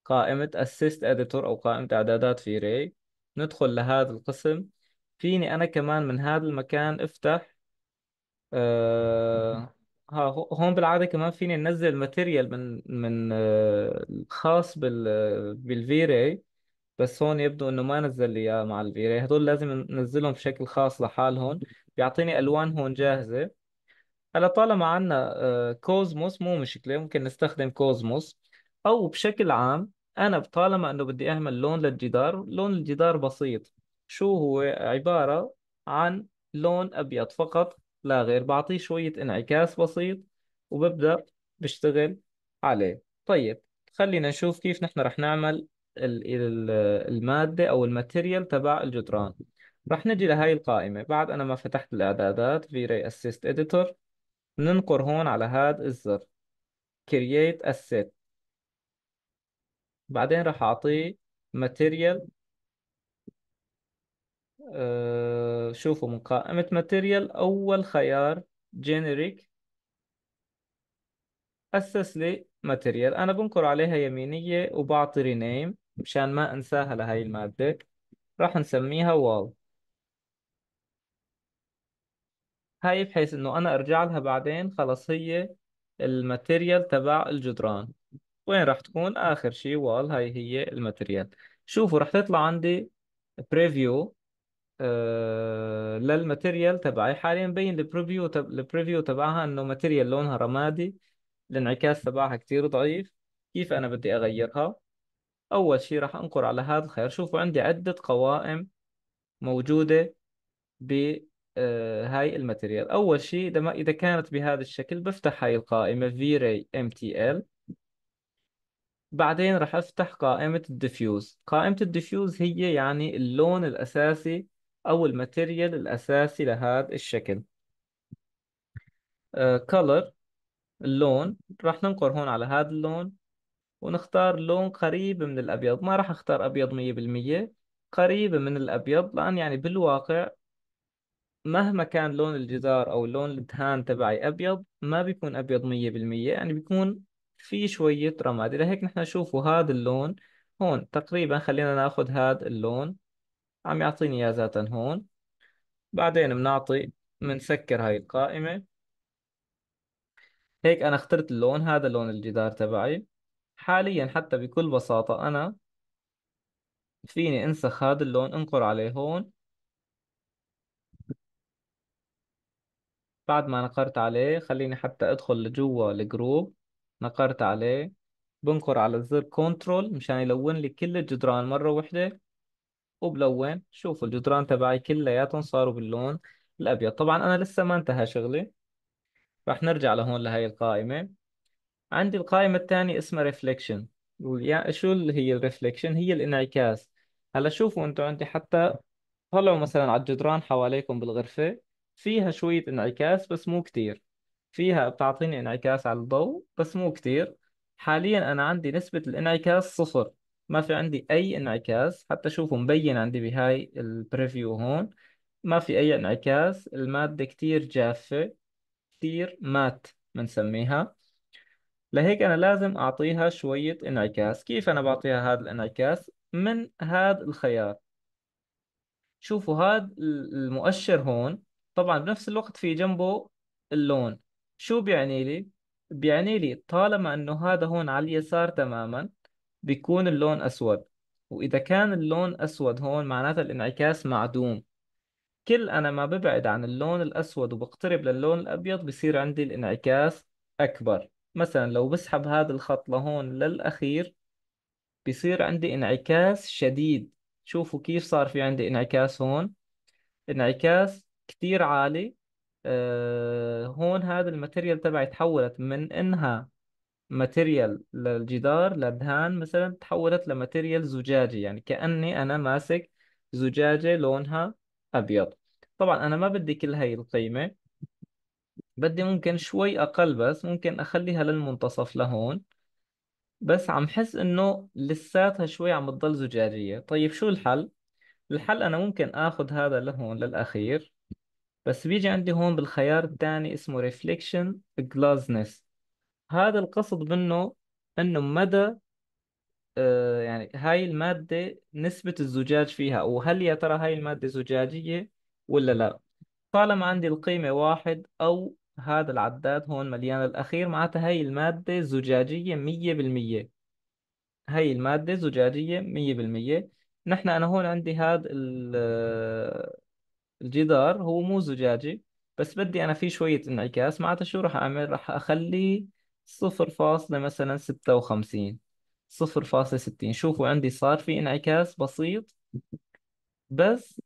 [SPEAKER 1] قائمة Assist Editor أو قائمة إعدادات في ري ندخل لهذا القسم فيني أنا كمان من هذا المكان افتح آه ها هون بالعادة كمان فيني ننزل ماتيريال من من آه الخاص بال ري بس هون يبدو انه ما نزل لي اياه مع ري هدول لازم ننزلهم بشكل خاص لحالهم بيعطيني الوان هون جاهزه هلا طالما عندنا آه، كوزموس مو مشكله ممكن نستخدم كوزموس او بشكل عام انا طالما انه بدي اعمل لون للجدار لون الجدار بسيط شو هو عباره عن لون ابيض فقط لا غير بعطيه شويه انعكاس بسيط وببدا بشتغل عليه طيب خلينا نشوف كيف نحن رح نعمل المادة أو الماتيريال تبع الجدران رح نجي لهاي القائمة بعد أنا ما فتحت الإعدادات في ري Assist Editor ننقر هون على هاد الزر Create a Set بعدين رح أعطيه Material آه، شوفوا من قائمة Material أول خيار Generic أسس لي Material أنا بنقر عليها يمينية وبعطي Rename مشان ما أنساها لهاي المادة راح نسميها Wall هاي بحيث انه انا ارجع لها بعدين خلص هي الماتيريال تبع الجدران وين راح تكون اخر شيء وال هاي هي الماتيريال شوفوا راح تطلع عندي بريفيو آه للماتيريال تبعي حاليا مبين البريفيو تب... البريفيو تبعها انه ماتيريال لونها رمادي الانعكاس تبعها كتير ضعيف كيف انا بدي اغيرها اول شيء راح انقر على هذا الخيار شوفوا عندي عدة قوائم موجودة ب آه، هاي الماتيريال اول شيء اذا اذا كانت بهذا الشكل بفتح هاي القائمه V-Ray MTL بعدين راح افتح قائمه الديفيوز قائمه الديفيوز هي يعني اللون الاساسي او الماتيريال الاساسي لهذا الشكل كلر آه، اللون راح ننقر هون على هذا اللون ونختار لون قريب من الابيض ما راح اختار ابيض 100% قريب من الابيض لان يعني بالواقع مهما كان لون الجدار او لون الدهان تبعي ابيض ما بيكون ابيض 100% يعني بيكون في شوية رمادي لهيك نحن شوفوا هذا اللون هون تقريبا خلينا ناخذ هذا اللون عم يعطيني اياه ذاتا هون بعدين بنعطي بنسكر هاي القائمة هيك انا اخترت اللون هذا لون الجدار تبعي حاليا حتى بكل بساطة انا فيني انسخ هذا اللون انقر عليه هون بعد ما نقرت عليه خليني حتى ادخل لجوا الجروب نقرت عليه بنقر على الزر كنترول مشان يلون لي كل الجدران مرة واحدة وبلون شوفوا الجدران تبعي كلياتهم صاروا باللون الأبيض طبعا أنا لسه ما انتهى شغلي رح نرجع لهون لهي القائمة عندي القائمة الثانية اسمها ريفليكشن شو اللي هي الريفليكشن هي الانعكاس هلا شوفوا انتم عندي حتى طلعوا مثلا على الجدران حواليكم بالغرفة فيها شوية انعكاس بس مو كتير فيها بتعطيني انعكاس على الضوء بس مو كتير حاليا أنا عندي نسبة الانعكاس صفر ما في عندي أي انعكاس حتى شوفوا مبين عندي بهاي البريفيو هون ما في أي انعكاس المادة كتير جافة كتير مات بنسميها لهيك أنا لازم أعطيها شوية انعكاس كيف أنا بعطيها هذا الانعكاس من هذا الخيار شوفوا هذا المؤشر هون طبعا بنفس الوقت في جنبه اللون شو بيعني لي؟ بيعني لي طالما انه هذا هون على اليسار تماما بيكون اللون اسود واذا كان اللون اسود هون معناته الانعكاس معدوم كل انا ما ببعد عن اللون الاسود وبقترب للون الابيض بصير عندي الانعكاس اكبر مثلا لو بسحب هذا الخط لهون للاخير بصير عندي انعكاس شديد شوفوا كيف صار في عندي انعكاس هون انعكاس كثير عالي أه هون هذا الماتيريال تبعي تحولت من انها ماتيريال للجدار للدهان مثلا تحولت لماتيريال زجاجي يعني كأني أنا ماسك زجاجة لونها أبيض طبعا أنا ما بدي كل هاي القيمة بدي ممكن شوي أقل بس ممكن أخليها للمنتصف لهون بس عم حس إنه لساتها شوي عم بتضل زجاجية طيب شو الحل؟ الحل أنا ممكن آخذ هذا لهون للأخير بس بيجي عندي هون بالخيار الثاني اسمه reflection glassness هذا القصد منه انه مدى آه، يعني هاي المادة نسبة الزجاج فيها وهل يا ترى هاي المادة زجاجية ولا لا طالما عندي القيمة واحد أو هذا العداد هون مليان الأخير معناتها هاي المادة زجاجية مية بالمية هاي المادة زجاجية مية بالمية نحن أنا هون عندي هذا الجدار هو مو زجاجي بس بدي أنا فيه شوية انعكاس معناتها شو راح أعمل راح أخليه صفر فاصلة مثلا ستة وخمسين صفر فاصلة ستين شوفوا عندي صار في انعكاس بسيط بس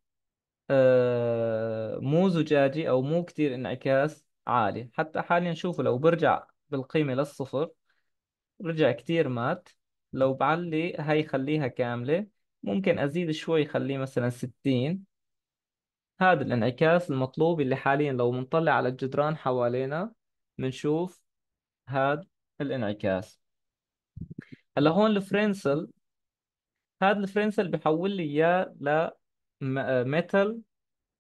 [SPEAKER 1] آه مو زجاجي أو مو كتير انعكاس عالي حتى حاليا شوفوا لو برجع بالقيمة للصفر رجع كتير مات لو بعلي هاي خليها كاملة ممكن أزيد شوي خليه مثلا ستين هذا الانعكاس المطلوب اللي حاليا لو بنطلع على الجدران حوالينا بنشوف هذا الانعكاس هلا هون الفرنسل هذا الفرنسل بحول لي اياه لميتال آه،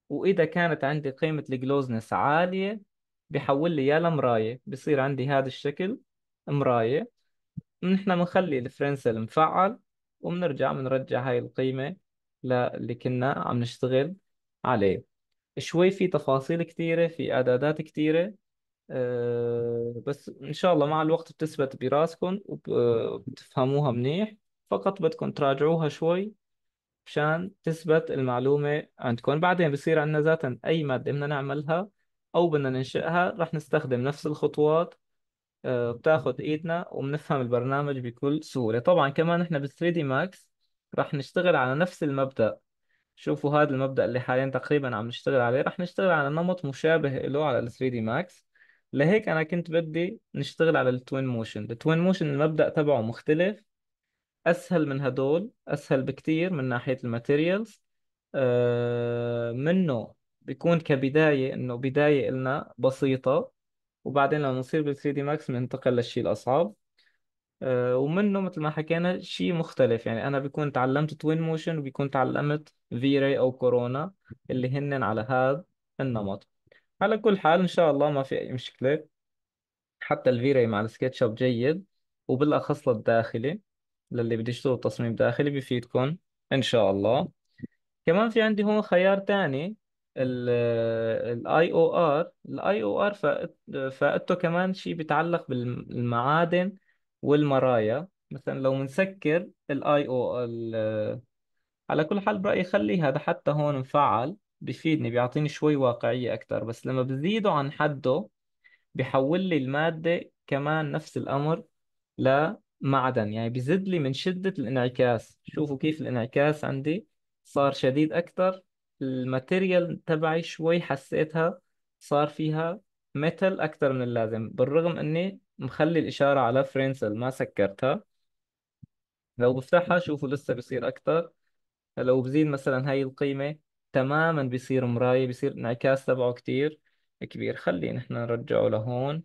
[SPEAKER 1] واذا كانت عندي قيمه الجلوزنس عاليه بحول لي اياه لمرايه بصير عندي هذا الشكل مرايه نحن بنخلي الفرنسل مفعل وبنرجع بنرجع هاي القيمه للي كنا عم نشتغل عليه شوي في تفاصيل كثيرة في إعدادات كثيرة أه بس إن شاء الله مع الوقت بتثبت براسكم وبتفهموها منيح فقط بدكم تراجعوها شوي مشان تثبت المعلومة عندكم بعدين بصير عندنا ذاتا أي مادة بدنا نعملها أو بدنا ننشئها رح نستخدم نفس الخطوات أه بتاخد إيدنا وبنفهم البرنامج بكل سهولة طبعا كمان إحنا بال 3 دي ماكس رح نشتغل على نفس المبدأ شوفوا هذا المبدأ اللي حاليا تقريبا عم نشتغل عليه رح نشتغل على نمط مشابه له على ال 3 دي ماكس لهيك أنا كنت بدي نشتغل على التوين موشن التوين موشن المبدأ تبعه مختلف أسهل من هدول أسهل بكتير من ناحية الماتيريالز آه منه بيكون كبداية إنه بداية إلنا بسيطة وبعدين لما نصير بال 3 دي ماكس بننتقل للشيء الأصعب آه، ومنه مثل ما حكينا شيء مختلف يعني انا بكون تعلمت توين موشن وبكون تعلمت في راي او كورونا اللي هن على هذا النمط على كل حال ان شاء الله ما في اي مشكله حتى الفي راي مع السكتش اب جيد وبالاخص للداخلي للي بده يشتغل تصميم داخلي بفيدكم ان شاء الله كمان في عندي هون خيار تاني الاي او ار الاي او ار فائدته كمان شيء بيتعلق بالمعادن والمرايا مثلا لو بنسكر الاي او على كل حال برأيي خليه هذا حتى هون مفعل بفيدني بيعطيني شوي واقعية أكثر بس لما بزيده عن حده بحول لي المادة كمان نفس الأمر لمعدن يعني بزد لي من شدة الانعكاس شوفوا كيف الانعكاس عندي صار شديد أكثر الماتيريال تبعي شوي حسيتها صار فيها ميتال أكثر من اللازم بالرغم أني مخلي الإشارة على فرينسل ما سكرتها لو بفتحها شوفوا لسه بصير أكتر لو بزيد مثلا هاي القيمة تماما بصير مراية بصير انعكاس تبعه كتير كبير خلينا نحن نرجعه لهون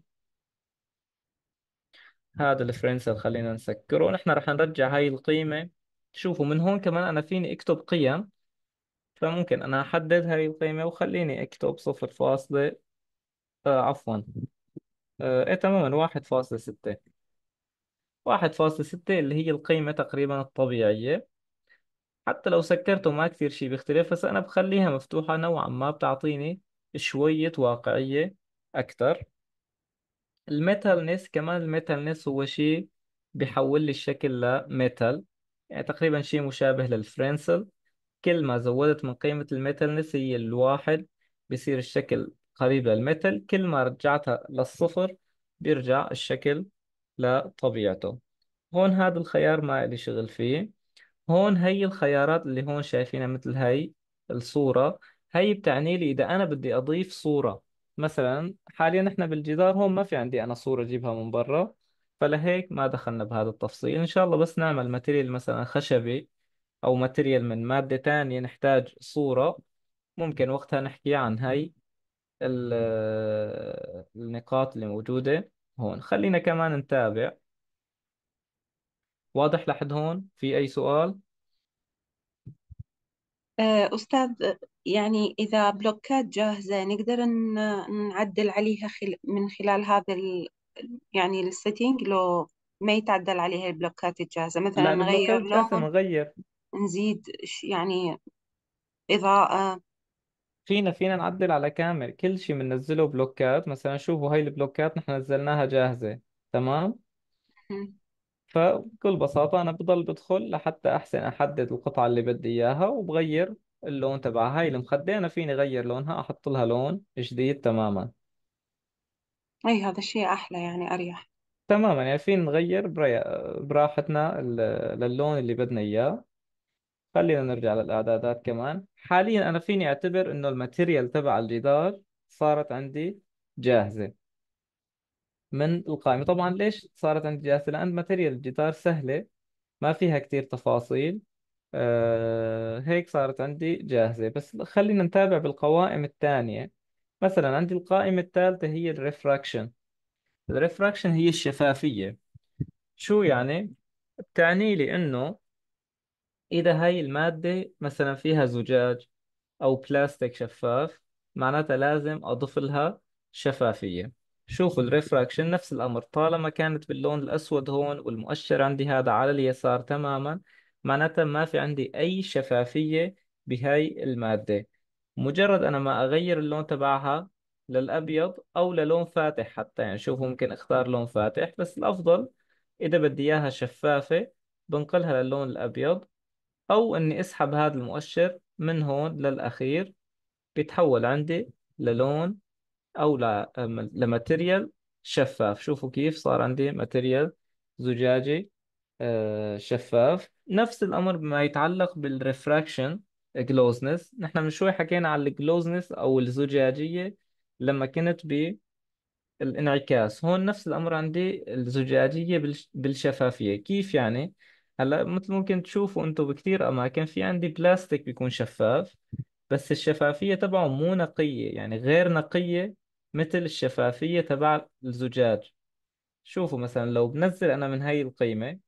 [SPEAKER 1] هذا الفرنسل خلينا نسكره ونحن رح نرجع هاي القيمة شوفوا من هون كمان أنا فيني أكتب قيم فممكن أنا أحدد هاي القيمة وخليني أكتب صفر فاصلة آه عفوا ايه تماما واحد فاصلة ستة واحد فاصلة ستة اللي هي القيمة تقريبا الطبيعية حتى لو سكرته ما كثير شي بيختلف بس أنا بخليها مفتوحة نوعا ما بتعطيني شوية واقعية أكثر الميتال نس كمان الميتال نس هو شيء بيحول لي الشكل لميتال يعني تقريبا شيء مشابه للفرنسل كل ما زودت من قيمة الميتال نس هي الواحد بصير الشكل قريبة المثل كل ما رجعتها للصفر بيرجع الشكل لطبيعته هون هذا الخيار ما لي شغل فيه هون هي الخيارات اللي هون شايفينها مثل هي الصورة هي بتعني لي إذا أنا بدي أضيف صورة مثلا حاليا احنا بالجدار هون ما في عندي أنا صورة أجيبها من برا فلهيك ما دخلنا بهذا التفصيل إن شاء الله بس نعمل ماتيريال مثلا خشبي أو ماتيريال من مادة تانية نحتاج صورة ممكن وقتها نحكي عن هاي النقاط اللي موجودة هون خلينا كمان نتابع واضح لحد هون في أي سؤال؟
[SPEAKER 2] آه، أستاذ يعني إذا بلوكات جاهزة نقدر نعدل عليها من خلال هذا يعني الستينج لو ما يتعدل عليها البلوكات الجاهزة مثلا لا نغير لون نغير نزيد يعني إضاءة
[SPEAKER 1] فينا فينا نعدل على كامل كل شيء بننزله بلوكات مثلا شوفوا هاي البلوكات نحن نزلناها جاهزة تمام فبكل بساطة أنا بضل بدخل لحتى أحسن أحدد القطعة اللي بدي إياها وبغير اللون تبعها هاي المخدة أنا فيني أغير لونها أحط لها لون جديد تماما
[SPEAKER 2] أي هذا الشيء أحلى يعني أريح
[SPEAKER 1] تماما يعني فينا نغير براحتنا للون اللي بدنا إياه خلينا نرجع للاعدادات كمان حاليا انا فيني اعتبر انه الماتيريال تبع الجدار صارت عندي جاهزه من القائمه طبعا ليش صارت عندي جاهزه لان ماتيريال الجدار سهله ما فيها كتير تفاصيل آه هيك صارت عندي جاهزه بس خلينا نتابع بالقوائم الثانيه مثلا عندي القائمه الثالثه هي الريفراكشن الريفراكشن هي الشفافيه شو يعني بتعني لي انه إذا إيه هاي المادة مثلا فيها زجاج أو بلاستيك شفاف معناتها لازم أضيف لها شفافية شوفوا الريفراكشن نفس الأمر طالما كانت باللون الأسود هون والمؤشر عندي هذا على اليسار تماما معناتها ما في عندي أي شفافية بهاي المادة مجرد أنا ما أغير اللون تبعها للأبيض أو للون فاتح حتى يعني شوفوا ممكن أختار لون فاتح بس الأفضل إذا بدي إياها شفافة بنقلها للون الأبيض أو إني أسحب هذا المؤشر من هون للأخير بيتحول عندي للون أو لماتيريال شفاف شوفوا كيف صار عندي ماتيريال زجاجي آه، شفاف نفس الأمر بما يتعلق بالريفراكشن جلوزنس نحن من شوي حكينا على الجلوزنس أو الزجاجية لما كنت ب الانعكاس هون نفس الأمر عندي الزجاجية بالشفافية كيف يعني هلا مثل ممكن تشوفوا انتم بكثير اماكن في عندي بلاستيك بيكون شفاف بس الشفافية تبعه مو نقية يعني غير نقية مثل الشفافية تبع الزجاج شوفوا مثلا لو بنزل انا من هاي القيمة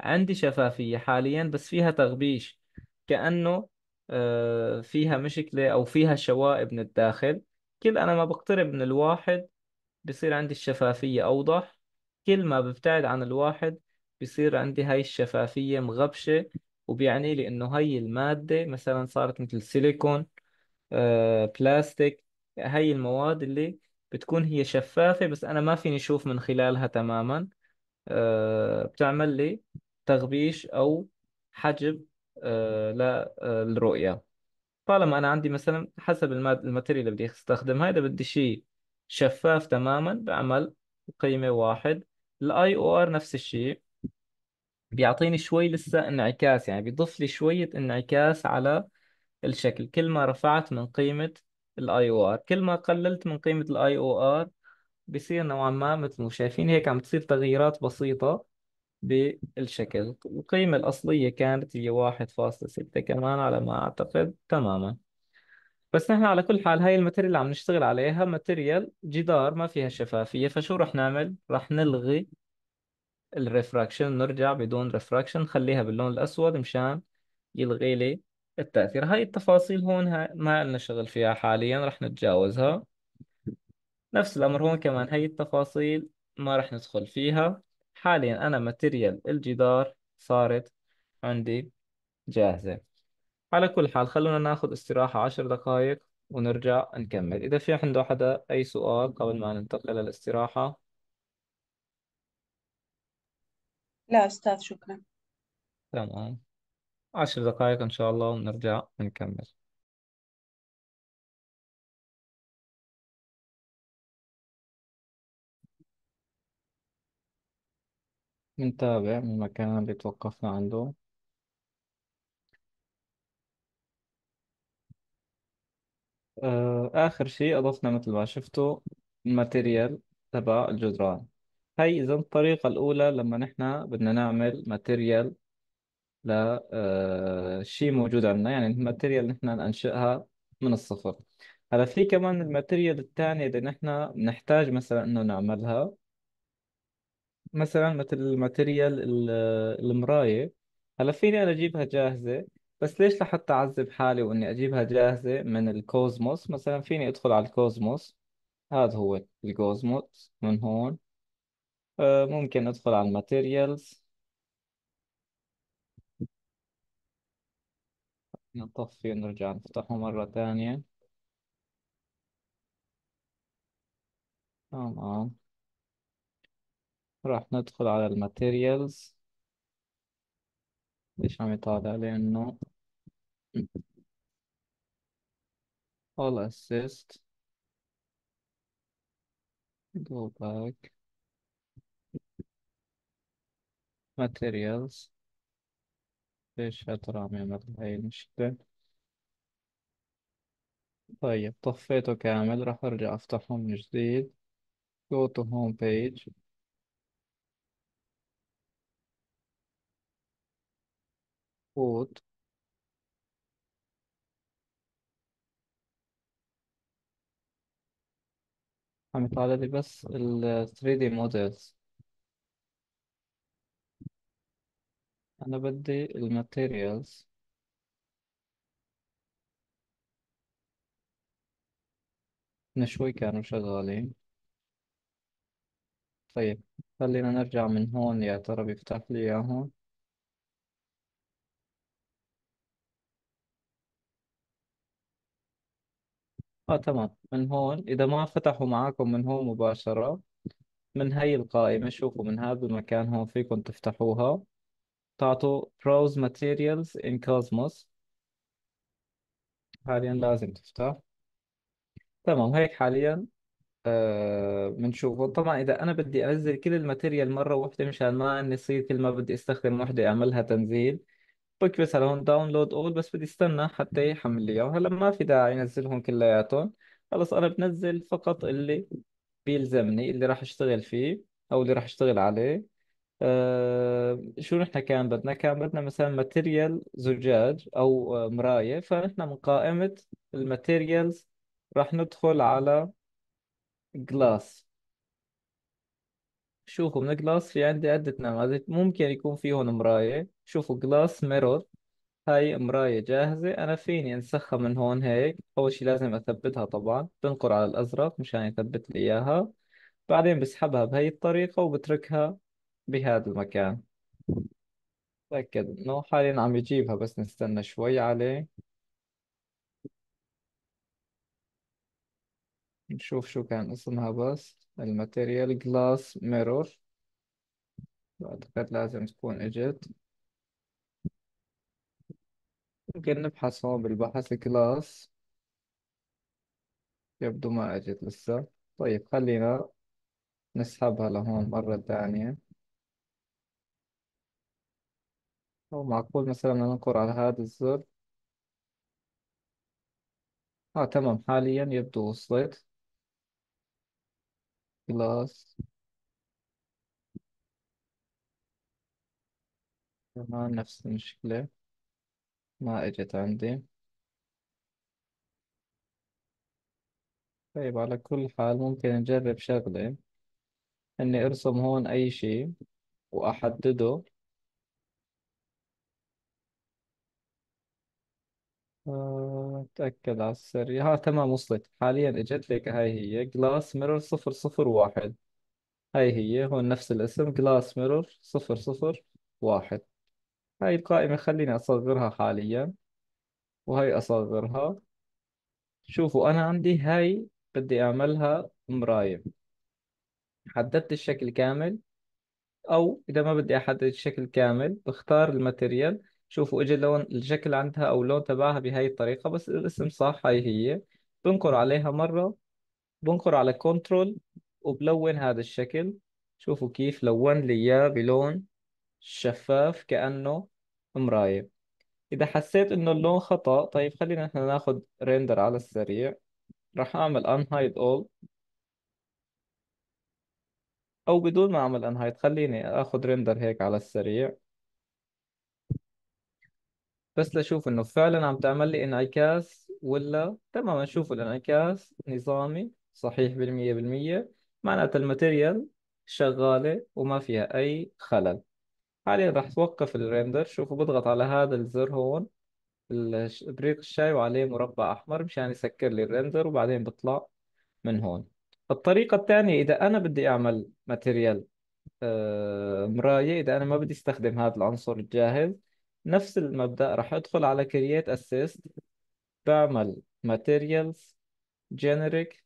[SPEAKER 1] عندي شفافية حاليا بس فيها تغبيش كأنه آه، فيها مشكلة او فيها شوائب من الداخل كل انا ما بقترب من الواحد بصير عندي الشفافية اوضح كل ما ببتعد عن الواحد بصير عندي هاي الشفافية مغبشة وبيعني لي إنه هاي المادة مثلا صارت مثل سيليكون آه، بلاستيك هاي المواد اللي بتكون هي شفافة بس أنا ما فيني أشوف من خلالها تماما آه، بتعمل لي تغبيش أو حجب آه، للرؤية آه، طالما أنا عندي مثلا حسب المادة الماتيريال اللي بدي استخدمها اذا بدي شيء شفاف تماما بعمل قيمة واحد الاي او ار نفس الشيء بيعطيني شوي لسه انعكاس يعني بيضيف لي شوية انعكاس على الشكل كل ما رفعت من قيمة الاي او ار كل ما قللت من قيمة الاي او ار بصير نوعا ما مثل ما شايفين هيك عم تصير تغييرات بسيطة بالشكل القيمة الأصلية كانت هي واحد فاصلة ستة كمان على ما أعتقد تماما بس نحن على كل حال هاي الماتيريال اللي عم نشتغل عليها ماتيريال جدار ما فيها شفافية فشو رح نعمل؟ رح نلغي الريفراكشن نرجع بدون ريفراكشن خليها باللون الأسود مشان يلغي لي التأثير هاي التفاصيل هون ما لنا شغل فيها حاليا رح نتجاوزها نفس الأمر هون كمان هاي التفاصيل ما رح ندخل فيها حاليا أنا ماتيريال الجدار صارت عندي جاهزة على كل حال خلونا ناخذ استراحة عشر دقائق ونرجع نكمل إذا في عنده حدا أي سؤال قبل ما ننتقل للاستراحة
[SPEAKER 2] لا أستاذ شكرا
[SPEAKER 1] تمام عشر دقائق إن شاء الله ونرجع نكمل نتابع من المكان اللي توقفنا عنده آه، آخر شيء أضفنا مثل ما شفتوا الماتيريال تبع الجدران هاي إذا الطريقة الأولى لما نحن بدنا نعمل ماتيريال لشيء آه، موجود عندنا يعني الماتيريال نحن ننشئها من الصفر هلا في كمان الماتيريال الثانية اللي نحن بنحتاج مثلا إنه نعملها مثلا مثل الماتيريال آه، المراية هلا فيني أنا أجيبها جاهزة بس ليش لحتى أعذب حالي وإني أجيبها جاهزة من الكوزموس مثلا فيني أدخل على الكوزموس هذا هو الكوزموس من هون آه، ممكن ادخل على الماتيريالز نطفي ونرجع نفتحه مرة ثانية تمام راح ندخل على الماتيريالز ليش عم يطالع لأنه all assist go back materials ليش هترى يعمل هاي المشكلة طيب طفيته كامل راح ارجع افتحه من جديد go to home page put عم يطالع لي بس ال 3D models انا بدي الماتيريالز من شوي كانوا شغالين طيب خلينا نرجع من هون يا ترى بيفتح لي اياهم اه تمام من هون اذا ما فتحوا معاكم من هون مباشرة من هاي القائمة شوفوا من هذا المكان هون فيكم تفتحوها تعطوا browse materials in Cosmos حاليا لازم تفتح تمام هيك حاليا بنشوفه آه طبعا اذا انا بدي انزل كل الماتيريال مره واحده مشان ما اني يصير كل ما بدي استخدم وحده اعملها تنزيل بكبس على هون داونلود اول بس بدي استنى حتى يحمل لي اياهم هلا ما في داعي انزلهم كلياتهم خلص انا بنزل فقط اللي بيلزمني اللي راح اشتغل فيه او اللي راح اشتغل عليه آه، شو نحن كان بدنا كان بدنا مثلا ماتيريال زجاج او آه، مراية فنحن من قائمة الماتيريالز راح ندخل على جلاس شوفوا من جلاس في عندي عدة نماذج ممكن يكون فيهم مراية شوفوا جلاس ميرور هاي مراية جاهزة أنا فيني أنسخها من هون هيك أول شي لازم أثبتها طبعا بنقر على الأزرق مشان يثبت لي إياها بعدين بسحبها بهي الطريقة وبتركها بهذا المكان تأكد إنه حاليا عم يجيبها بس نستنى شوي عليه نشوف شو كان اسمها بس الماتيريال جلاس ميرور بعتقد لازم تكون اجت ممكن نبحث هون بالبحث جلاس يبدو ما اجت لسه طيب خلينا نسحبها لهون مرة ثانية أو معقول مثلا ننقر على هذا الزر آه تمام حاليا يبدو وصلت خلاص كمان نفس المشكلة ما إجت عندي طيب على كل حال ممكن نجرب شغلة إني أرسم هون أي شيء وأحدده أتأكد على السريع ها تمام وصلت حاليا اجت لك هاي هي جلاس ميرور صفر صفر واحد هاي هي هون نفس الاسم جلاس ميرور صفر صفر واحد هاي القائمة خليني أصغرها حاليا وهي أصغرها شوفوا أنا عندي هاي بدي أعملها مراية حددت الشكل كامل أو إذا ما بدي أحدد الشكل كامل بختار الماتيريال شوفوا اجى لون الشكل عندها او اللون تبعها بهاي الطريقة بس الاسم صح هاي هي بنقر عليها مرة بنقر على كنترول وبلون هذا الشكل شوفوا كيف لون لي اياه بلون شفاف كأنه مراية إذا حسيت إنه اللون خطأ طيب خلينا إحنا ناخذ ريندر على السريع راح أعمل unhide all أو بدون ما أعمل unhide خليني اخذ ريندر هيك على السريع بس لاشوف انه فعلا عم تعمل لي انعكاس ولا تمام نشوف الانعكاس نظامي صحيح بالمية بالمية معناتها الماتيريال شغالة وما فيها اي خلل حاليا رح توقف الريندر شوفوا بضغط على هذا الزر هون بريق الشاي وعليه مربع احمر مشان يسكر لي الريندر وبعدين بطلع من هون الطريقة الثانية إذا أنا بدي أعمل ماتيريال آه، مراية إذا أنا ما بدي أستخدم هذا العنصر الجاهز نفس المبدأ راح ادخل على create assist بعمل materials generic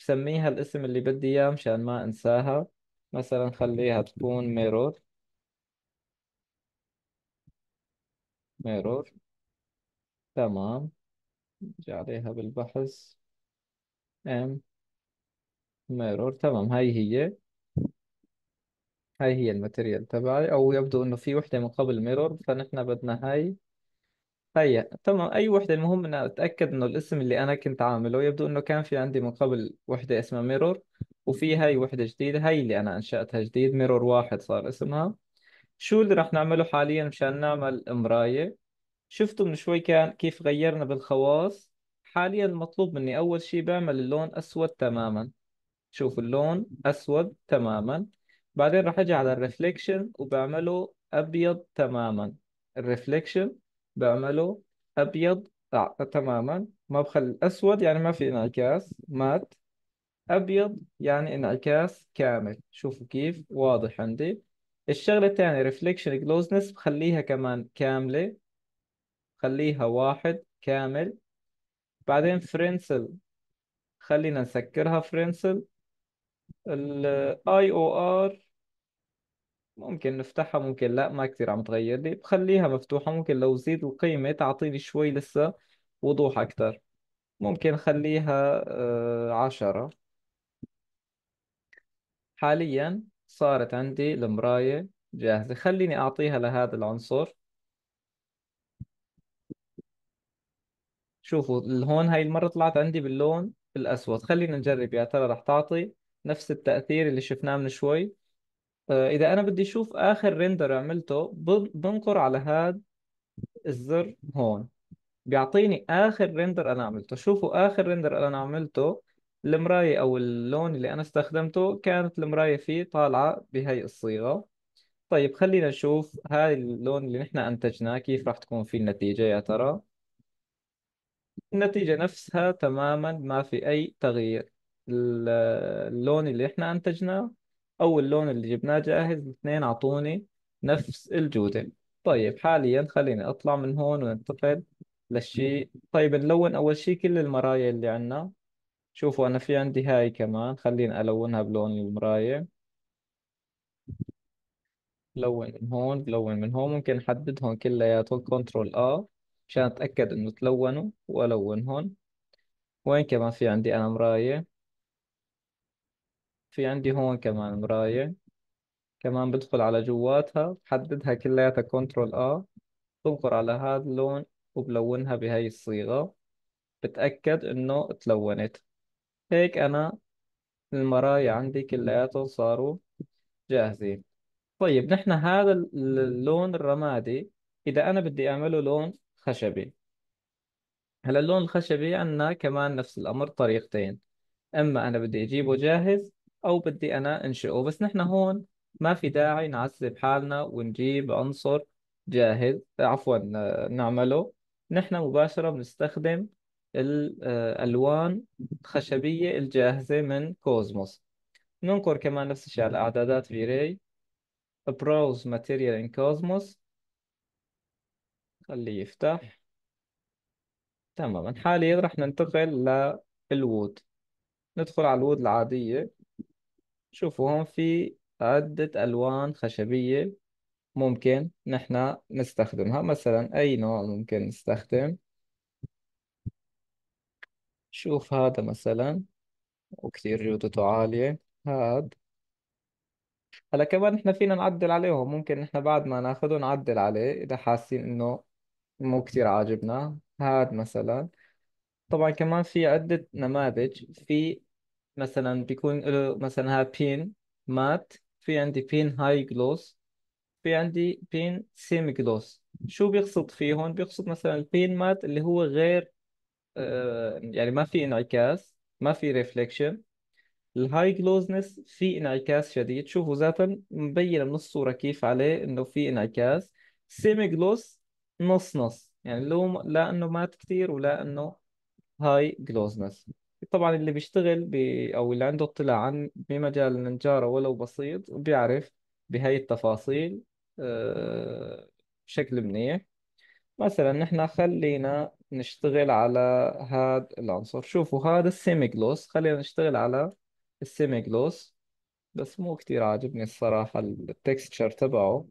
[SPEAKER 1] بسميها الاسم اللي بدي اياه مشان ما انساها مثلا خليها تكون mirror mirror تمام نجي عليها بالبحث ام mirror تمام هاي هي هاي هي الماتيريال تبعي او يبدو انه في وحده من قبل ميرور فنحن بدنا هاي هي تمام اي وحده المهم اني اتاكد انه الاسم اللي انا كنت عامله يبدو انه كان في عندي من قبل وحده اسمها ميرور وفي هاي وحده جديده هاي اللي انا انشاتها جديد ميرور واحد صار اسمها شو اللي رح نعمله حاليا مشان نعمل مرايه شفتوا من شوي كان كيف غيرنا بالخواص حاليا المطلوب مني اول شيء بعمل اللون اسود تماما شوفوا اللون اسود تماما بعدين راح اجي على الريفليكشن وبعمله ابيض تماما الريفليكشن بعمله ابيض آه، تماما ما بخلي اسود يعني ما في انعكاس مات ابيض يعني انعكاس كامل شوفوا كيف واضح عندي الشغله الثانيه ريفليكشن جلوزنس بخليها كمان كامله خليها واحد كامل بعدين فرنسل خلينا نسكرها فرنسل الاي او ار ممكن نفتحها ممكن لا ما كثير عم تغير لي بخليها مفتوحة ممكن لو زيد القيمة تعطيني شوي لسه وضوح أكثر ممكن خليها آه، عشرة حاليا صارت عندي المراية جاهزة خليني أعطيها لهذا العنصر شوفوا هون هاي المرة طلعت عندي باللون الأسود خلينا نجرب يا ترى رح تعطي نفس التأثير اللي شفناه من شوي آه، إذا أنا بدي أشوف آخر ريندر عملته بنقر على هذا الزر هون بيعطيني آخر ريندر أنا عملته شوفوا آخر ريندر أنا عملته المراية أو اللون اللي أنا استخدمته كانت المراية فيه طالعة بهي الصيغة طيب خلينا نشوف هاي اللون اللي نحن أنتجناه كيف راح تكون فيه النتيجة يا ترى النتيجة نفسها تماما ما في أي تغيير اللون اللي احنا انتجناه او اللون اللي جبناه جاهز الاثنين اعطوني نفس الجودة طيب حاليا خليني اطلع من هون وننتقل للشيء طيب نلون اول شيء كل المرايا اللي عندنا شوفوا انا في عندي هاي كمان خليني الونها بلون المراية لون من هون لون من هون ممكن احدد هون كلياتهم كنترول اه مشان اتاكد انه تلونوا والونهم وين كمان في عندي انا مراية في عندي هون كمان مراية كمان بدخل على جواتها بحددها كلياتها كنترول اه بنقر على هذا اللون وبلونها بهاي الصيغة بتأكد إنه تلونت هيك أنا المرايا عندي كلياتهم صاروا جاهزين طيب نحن هذا اللون الرمادي إذا أنا بدي أعمله لون خشبي هلا اللون الخشبي عندنا كمان نفس الأمر طريقتين إما أنا بدي أجيبه جاهز او بدي انا انشئه بس نحن هون ما في داعي نعذب حالنا ونجيب عنصر جاهز عفوا نعمله نحن مباشرة بنستخدم الألوان آه، الخشبية الجاهزة من كوزموس ننقر كمان نفس الشيء على الإعدادات في ري browse material in cosmos خليه يفتح تماما حاليا رح ننتقل للوود ندخل على الوود العادية شوفوا هون في عدة ألوان خشبية ممكن نحن نستخدمها مثلا أي نوع ممكن نستخدم شوف هذا مثلا وكثير جودته عالية هاد هلا كمان نحن فينا نعدل عليهم ممكن نحن بعد ما ناخده نعدل عليه إذا حاسين إنه مو كتير عاجبنا هاد مثلا طبعا كمان في عدة نماذج في مثلا بيكون له مثلا ها بين مات في عندي بين هاي جلوس في عندي بين سيمي جلوس شو بيقصد فيه هون بيقصد مثلا البين مات اللي هو غير آه، يعني ما في انعكاس ما في ريفليكشن الهاي جلوزنس في انعكاس شديد شوفوا ذاتا مبين من الصوره كيف عليه انه في انعكاس سيمي جلوس نص نص يعني لو لا انه مات كثير ولا انه هاي جلوزنس طبعا اللي بيشتغل ب... او اللي عنده اطلاع عن بمجال النجارة ولو بسيط بيعرف بهاي التفاصيل آه، بشكل منيح مثلا نحن خلينا نشتغل على هذا العنصر شوفوا هذا السيمي جلوس خلينا نشتغل على السيمي جلوس بس مو كتير عاجبني الصراحة التكستشر تبعه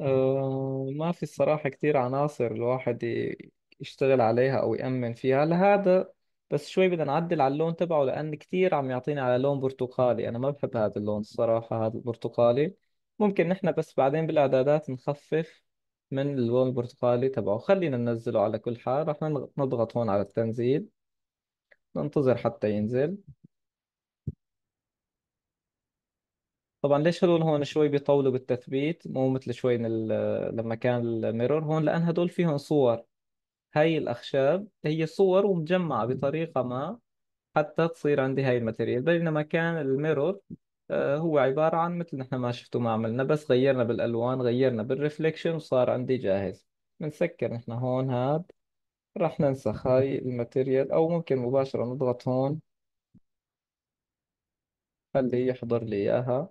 [SPEAKER 1] آه، ما في الصراحة كتير عناصر الواحد ي- يشتغل عليها او يأمن فيها لهذا بس شوي بدنا نعدل على اللون تبعه لان كثير عم يعطينا على لون برتقالي انا ما بحب هذا اللون الصراحه هذا البرتقالي ممكن نحن بس بعدين بالاعدادات نخفف من اللون البرتقالي تبعه خلينا ننزله على كل حال رح نضغط هون على التنزيل ننتظر حتى ينزل طبعا ليش هدول هون شوي بيطولوا بالتثبيت مو مثل شوي لما كان الميرور هون لان هدول فيهم صور هاي الأخشاب هي صور ومجمعة بطريقة ما حتى تصير عندي هاي الماتيريال بينما كان الميرور آه، هو عبارة عن مثل نحن ما شفتوا ما عملنا بس غيرنا بالألوان غيرنا بالرفليكشن وصار عندي جاهز بنسكر نحن هون هاد راح ننسخ هاي الماتيريال أو ممكن مباشرة نضغط هون خليه يحضر لي إياها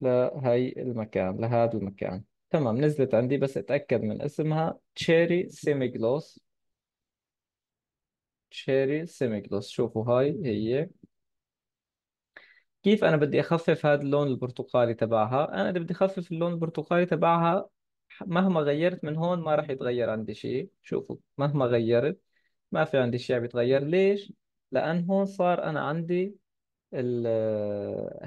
[SPEAKER 1] لهاي المكان لهذا المكان تمام نزلت عندي بس اتأكد من اسمها تشيري سيمي جلوس تشيري سيمي جلوس شوفوا هاي هي كيف انا بدي اخفف هذا اللون البرتقالي تبعها انا اذا بدي اخفف اللون البرتقالي تبعها مهما غيرت من هون ما راح يتغير عندي شيء شوفوا مهما غيرت ما في عندي شيء بيتغير ليش لان هون صار انا عندي ال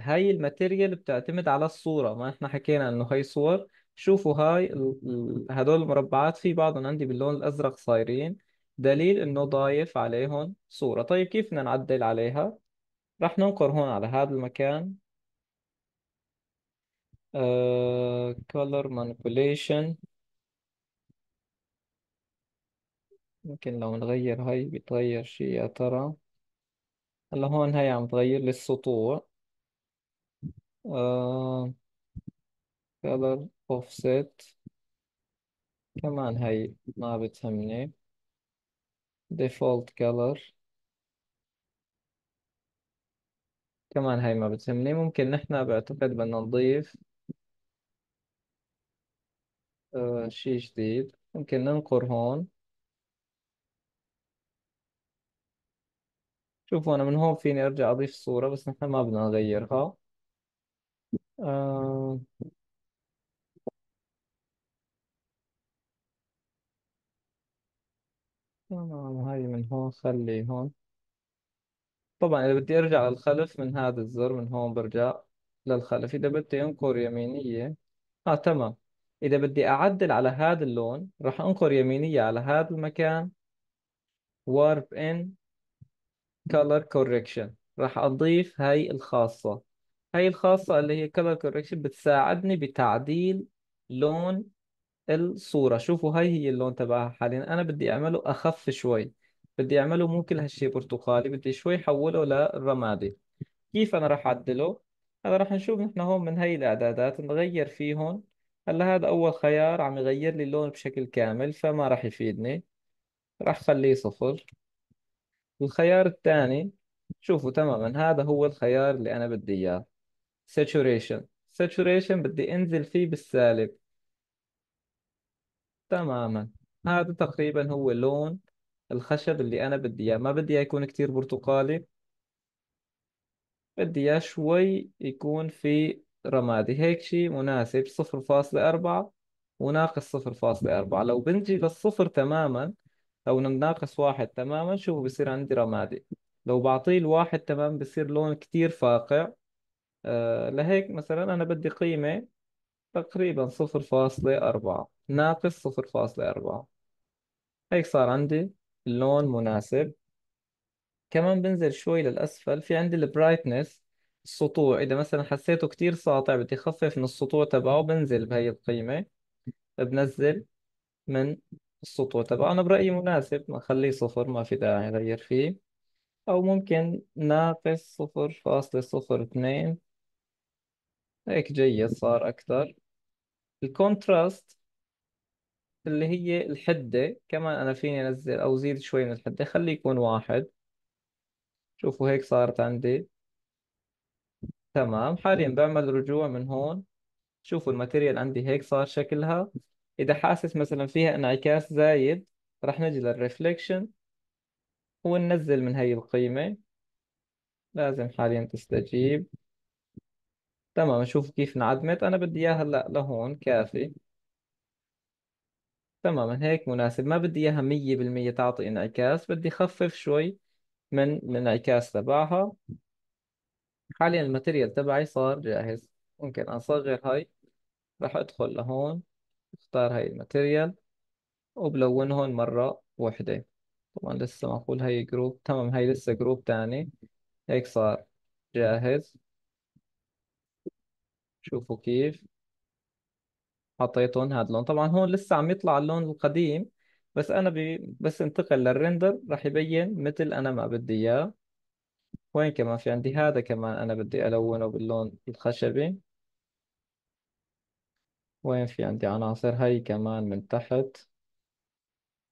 [SPEAKER 1] هاي الماتيريال بتعتمد على الصورة ما احنا حكينا انه هاي صور شوفوا هاي هدول المربعات في بعضهم عندي باللون الأزرق صايرين دليل إنه ضايف عليهم صورة طيب كيف بدنا نعدل عليها رح ننقر هون على هذا المكان uh, color manipulation ممكن لو نغير هاي بتغير شي يا ترى هلا هون هاي عم تغير للسطوع uh, color offset كمان هي ما بتهمني ديفولت color كمان هاي ما بتهمني ممكن نحن بعتقد بدنا نضيف آه شيء جديد ممكن ننقر هون شوفوا أنا من هون فيني أرجع أضيف الصورة بس نحن ما بدنا نغيرها آه تمام هاي من هون خلي هون طبعا إذا بدي أرجع للخلف من هذا الزر من هون برجع للخلف إذا بدي أنقر يمينية آه تمام إذا بدي أعدل على هذا اللون راح أنقر يمينية على هذا المكان وارب إن color correction راح أضيف هاي الخاصة هاي الخاصة اللي هي color correction بتساعدني بتعديل لون الصورة شوفوا هاي هي اللون تبعها حاليا أنا بدي أعمله أخف شوي بدي أعمله ممكن هالشي برتقالي بدي شوي حوله للرمادي كيف أنا راح أعدله هلا راح نشوف نحن هون من هاي الإعدادات نغير فيهم هلا هذا أول خيار عم يغير لي اللون بشكل كامل فما راح يفيدني راح خليه صفر الخيار الثاني شوفوا تماما هذا هو الخيار اللي أنا بدي إياه saturation saturation بدي أنزل فيه بالسالب تماما هذا تقريبا هو لون الخشب اللي أنا بدي إياه ما بدي إياه يكون كتير برتقالي بدي إياه شوي يكون في رمادي هيك شيء مناسب صفر فاصلة أربعة وناقص صفر فاصلة أربعة لو بنجي للصفر تماما أو ناقص واحد تماما شوفوا بصير عندي رمادي لو بعطيه الواحد تمام بصير لون كتير فاقع آه لهيك مثلا أنا بدي قيمة تقريبا صفر فاصلة أربعة ناقص صفر فاصلة أربعة هيك صار عندي اللون مناسب كمان بنزل شوي للأسفل في عندي البرايتنس السطوع إذا مثلا حسيته كتير ساطع بدي أخفف من السطوع تبعه بنزل بهي القيمة بنزل من السطوع تبعه أنا برأيي مناسب ما خليه صفر ما في داعي أغير فيه أو ممكن ناقص صفر فاصلة صفر اثنين هيك جيد صار أكثر الكونتراست اللي هي الحدة كمان أنا فيني أنزل أو زيد شوي من الحدة خليه يكون واحد شوفوا هيك صارت عندي تمام حاليا بعمل رجوع من هون شوفوا الماتيريال عندي هيك صار شكلها إذا حاسس مثلا فيها انعكاس زايد رح نجي للريفليكشن وننزل من هي القيمة لازم حاليا تستجيب تمام نشوف كيف انعدمت انا بدي اياها هلا لهون كافي تماما هيك مناسب ما بدي اياها 100% تعطي انعكاس بدي خفف شوي من الانعكاس تبعها حاليا الماتيريال تبعي صار جاهز ممكن اصغر هاي راح ادخل لهون اختار هاي الماتيريال وبلونهم مرة واحدة طبعا لسه معقول هاي جروب تمام هاي لسه جروب تاني هيك صار جاهز شوفوا كيف حطيتهم هذا اللون طبعا هون لسه عم يطلع اللون القديم بس انا بي... بس انتقل للريندر رح يبين مثل انا ما بدي اياه وين كمان في عندي هذا كمان انا بدي الونه باللون الخشبي وين في عندي عناصر هي كمان من تحت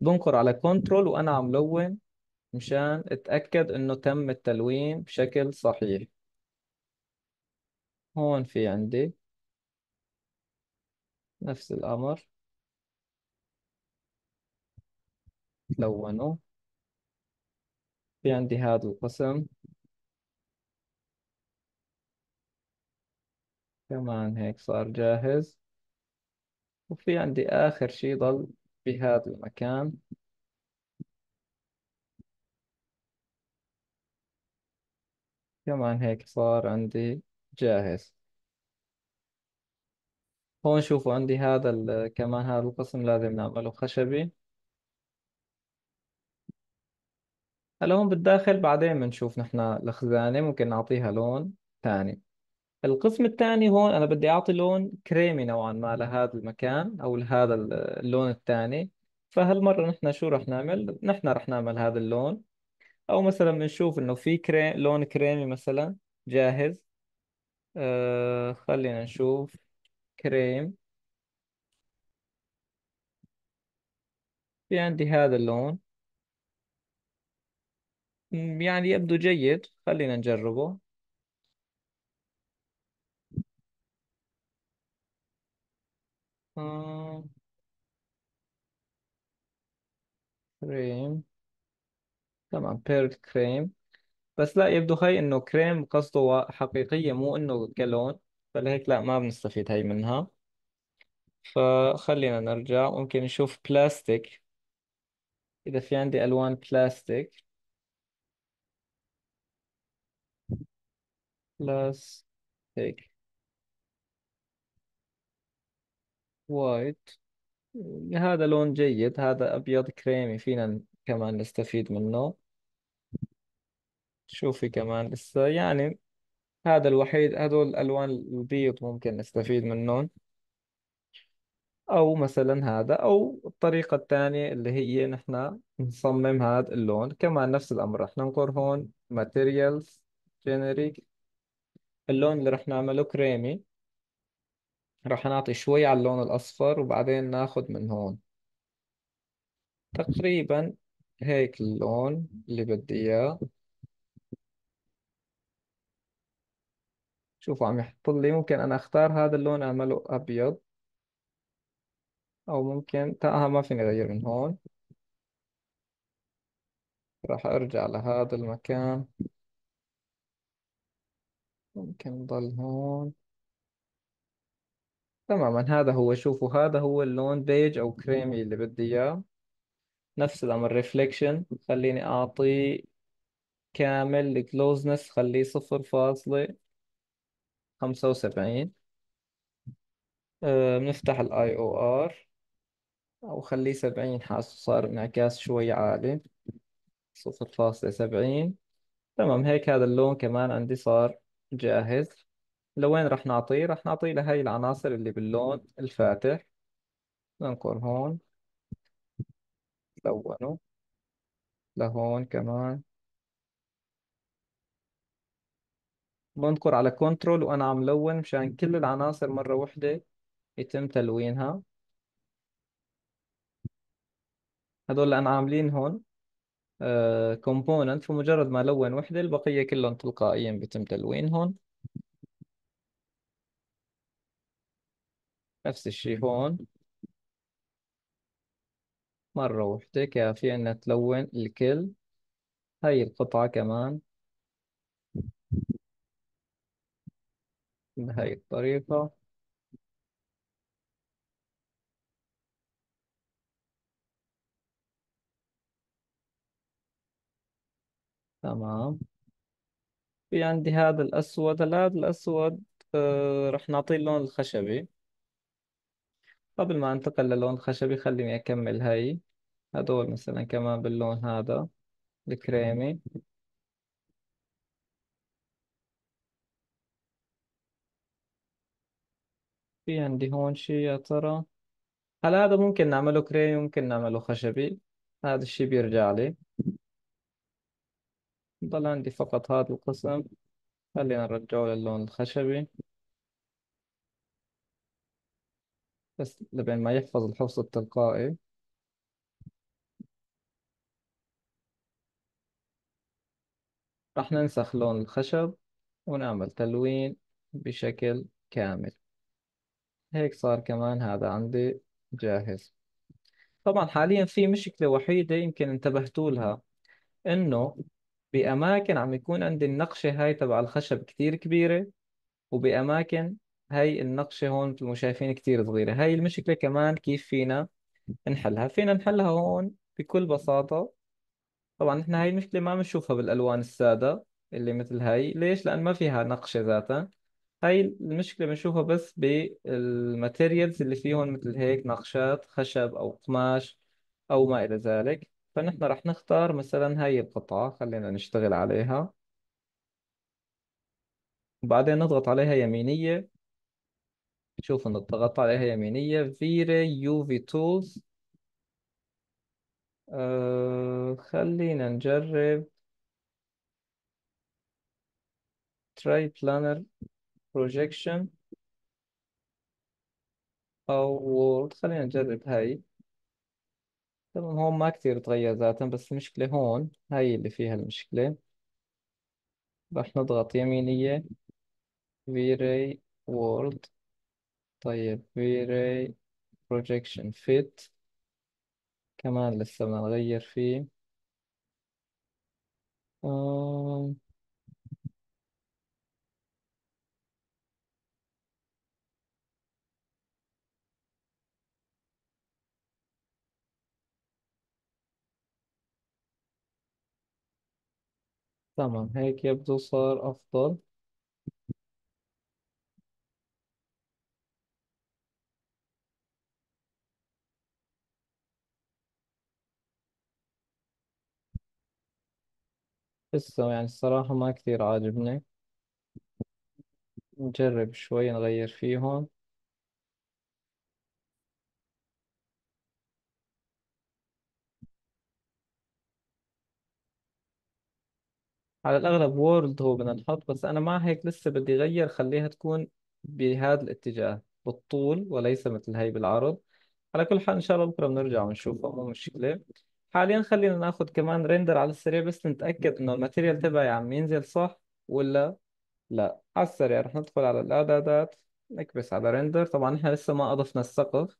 [SPEAKER 1] بنقر على كنترول وانا عم لون مشان اتاكد انه تم التلوين بشكل صحيح هون في عندي نفس الأمر لونه في عندي هذا القسم كمان هيك صار جاهز وفي عندي آخر شي ضل بهذا المكان كمان هيك صار عندي جاهز هون شوفوا عندي هذا كمان هذا القسم لازم نعمله خشبي هلا هون بالداخل بعدين بنشوف نحن الخزانة ممكن نعطيها لون ثاني القسم الثاني هون أنا بدي أعطي لون كريمي نوعا ما لهذا المكان أو لهذا اللون الثاني فهالمرة نحن شو رح نعمل؟ نحن رح نعمل هذا اللون أو مثلا بنشوف إنه في كريم لون كريمي مثلا جاهز آه خلينا نشوف كريم في عندي هذا اللون يعني يبدو جيد خلينا نجربه آه كريم تمام بيرل كريم بس لا يبدو هاي انه كريم قصده حقيقية مو انه جالون فلهيك لا ما بنستفيد هاي منها فخلينا نرجع ممكن نشوف بلاستيك اذا في عندي الوان بلاستيك بلاستيك وايت هذا لون جيد هذا ابيض كريمي فينا كمان نستفيد منه شوفي كمان لسه يعني هذا الوحيد هذول الألوان البيض ممكن نستفيد منهم أو مثلا هذا أو الطريقة الثانية اللي هي نحن نصمم هذا اللون كمان نفس الأمر رح ننقر هون materials generic اللون اللي رح نعمله كريمي رح نعطي شوي على اللون الأصفر وبعدين ناخد من هون تقريبا هيك اللون اللي بدي إياه شوفوا عم يحط لي ممكن أنا أختار هذا اللون أعمله أبيض أو ممكن تاها آه، ما فيني أغير من هون راح أرجع لهذا المكان ممكن ضل هون تماما هذا هو شوفوا هذا هو اللون بيج أو كريمي اللي بدي إياه نفس الأمر ريفليكشن خليني أعطيه كامل الكلوزنس خليه صفر فاصلة خمسة وسبعين آه، بنفتح الـ IOR او خليه سبعين حاسه صار انعكاس شوي عالي صفر فاصلة سبعين تمام هيك هذا اللون كمان عندي صار جاهز لوين راح نعطيه راح نعطيه لهي العناصر اللي باللون الفاتح ننقر هون لونه لهون كمان بنقر على كنترول وأنا عم لون مشان كل العناصر مرة واحدة يتم تلوينها هدول اللي أنا عاملين هون كومبوننت آه، فمجرد ما لون وحدة البقية كلهم تلقائيا بيتم تلوينهم نفس الشيء هون مرة وحدة كافية إنها تلون الكل هاي القطعة كمان بهاي الطريقة تمام في عندي هذا الأسود هلا هذا الأسود آه رح نعطيه اللون الخشبي قبل ما أنتقل للون الخشبي خليني أكمل هاي هدول مثلا كمان باللون هذا الكريمي في عندي هون شيء يا ترى هل هذا ممكن نعمله كري ممكن نعمله خشبي هذا الشيء بيرجع لي ضل عندي فقط هذا القسم خلينا نرجعه للون الخشبي بس لبين ما يحفظ الحفظ التلقائي راح ننسخ لون الخشب ونعمل تلوين بشكل كامل هيك صار كمان هذا عندي جاهز طبعا حاليا في مشكلة وحيدة يمكن انتبهتوا لها انه بأماكن عم يكون عندي النقشة هاي تبع الخشب كتير كبيرة وبأماكن هاي النقشة هون مثل ما شايفين كتير صغيرة هاي المشكلة كمان كيف فينا نحلها فينا نحلها هون بكل بساطة طبعا احنا هاي المشكلة ما بنشوفها بالألوان السادة اللي مثل هاي ليش لأن ما فيها نقشة ذاتها هاي طيب، المشكلة بنشوفها بس بالماتيريالز اللي فيهم مثل هيك نقشات خشب أو قماش أو ما إلى ذلك فنحن رح نختار مثلا هاي القطعة خلينا نشتغل عليها وبعدين نضغط عليها يمينية نشوف ان الضغط عليها يمينية فيري يو في تولز أه خلينا نجرب تراي بلانر projection او خلينا نجرب هاي طبعا هون ما كتير تغير ذاتا بس المشكلة هون هاي اللي فيها المشكلة راح نضغط يمينية V-Ray World طيب V-Ray Projection Fit كمان لسه بدنا نغير فيه آه. تمام هيك يبدو صار أفضل لسه يعني الصراحة ما كثير عاجبني نجرب شوي نغير فيهم على الأغلب وورلد هو بدنا نحط بس أنا مع هيك لسه بدي أغير خليها تكون بهذا الاتجاه بالطول وليس مثل هي بالعرض على كل حال إن شاء الله بكرة بنرجع ونشوفها مو مشكلة حاليا خلينا ناخد كمان ريندر على السريع بس نتأكد إنه الماتيريال تبعي عم ينزل صح ولا لا على السريع رح ندخل على الإعدادات نكبس على ريندر طبعا إحنا لسه ما أضفنا السقف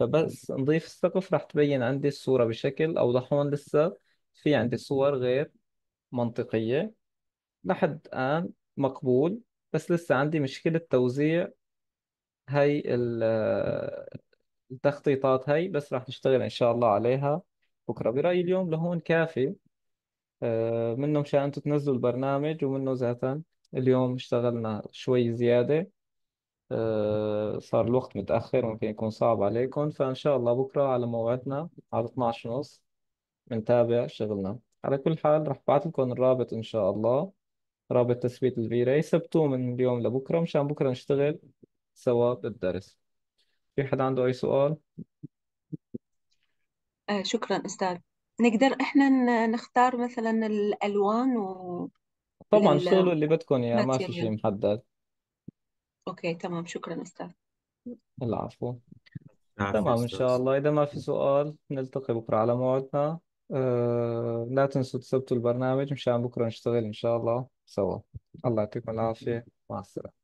[SPEAKER 1] فبس نضيف السقف رح تبين عندي الصورة بشكل أوضح هون لسه في عندي صور غير منطقية لحد الآن مقبول بس لسه عندي مشكلة توزيع هاي التخطيطات هاي بس راح نشتغل إن شاء الله عليها بكرة برأيي اليوم لهون كافي آه، منه مشان أنتوا تنزلوا البرنامج ومنه ذاتا اليوم اشتغلنا شوي زيادة آه، صار الوقت متأخر ممكن يكون صعب عليكم فإن شاء الله بكرة على موعدنا على 12 ونص بنتابع شغلنا على كل حال رح بعت لكم الرابط إن شاء الله رابط تثبيت الفيرا يثبتوه ثبتوه من اليوم لبكرة مشان بكرة نشتغل سوا بالدرس في حدا عنده أي سؤال؟
[SPEAKER 2] آه شكرا أستاذ نقدر إحنا نختار مثلا الألوان و
[SPEAKER 1] طبعا اشتغلوا اللي بدكم يا ما في شيء الماتيريال محدد
[SPEAKER 2] أوكي تمام شكرا أستاذ
[SPEAKER 1] العفو تمام إن أستاذ شاء الله إذا ما في سؤال نلتقي بكرة على موعدنا آه، لا تنسوا تثبتوا البرنامج مشان بكرة نشتغل إن شاء الله سوا الله يعطيكم العافية مع السلامة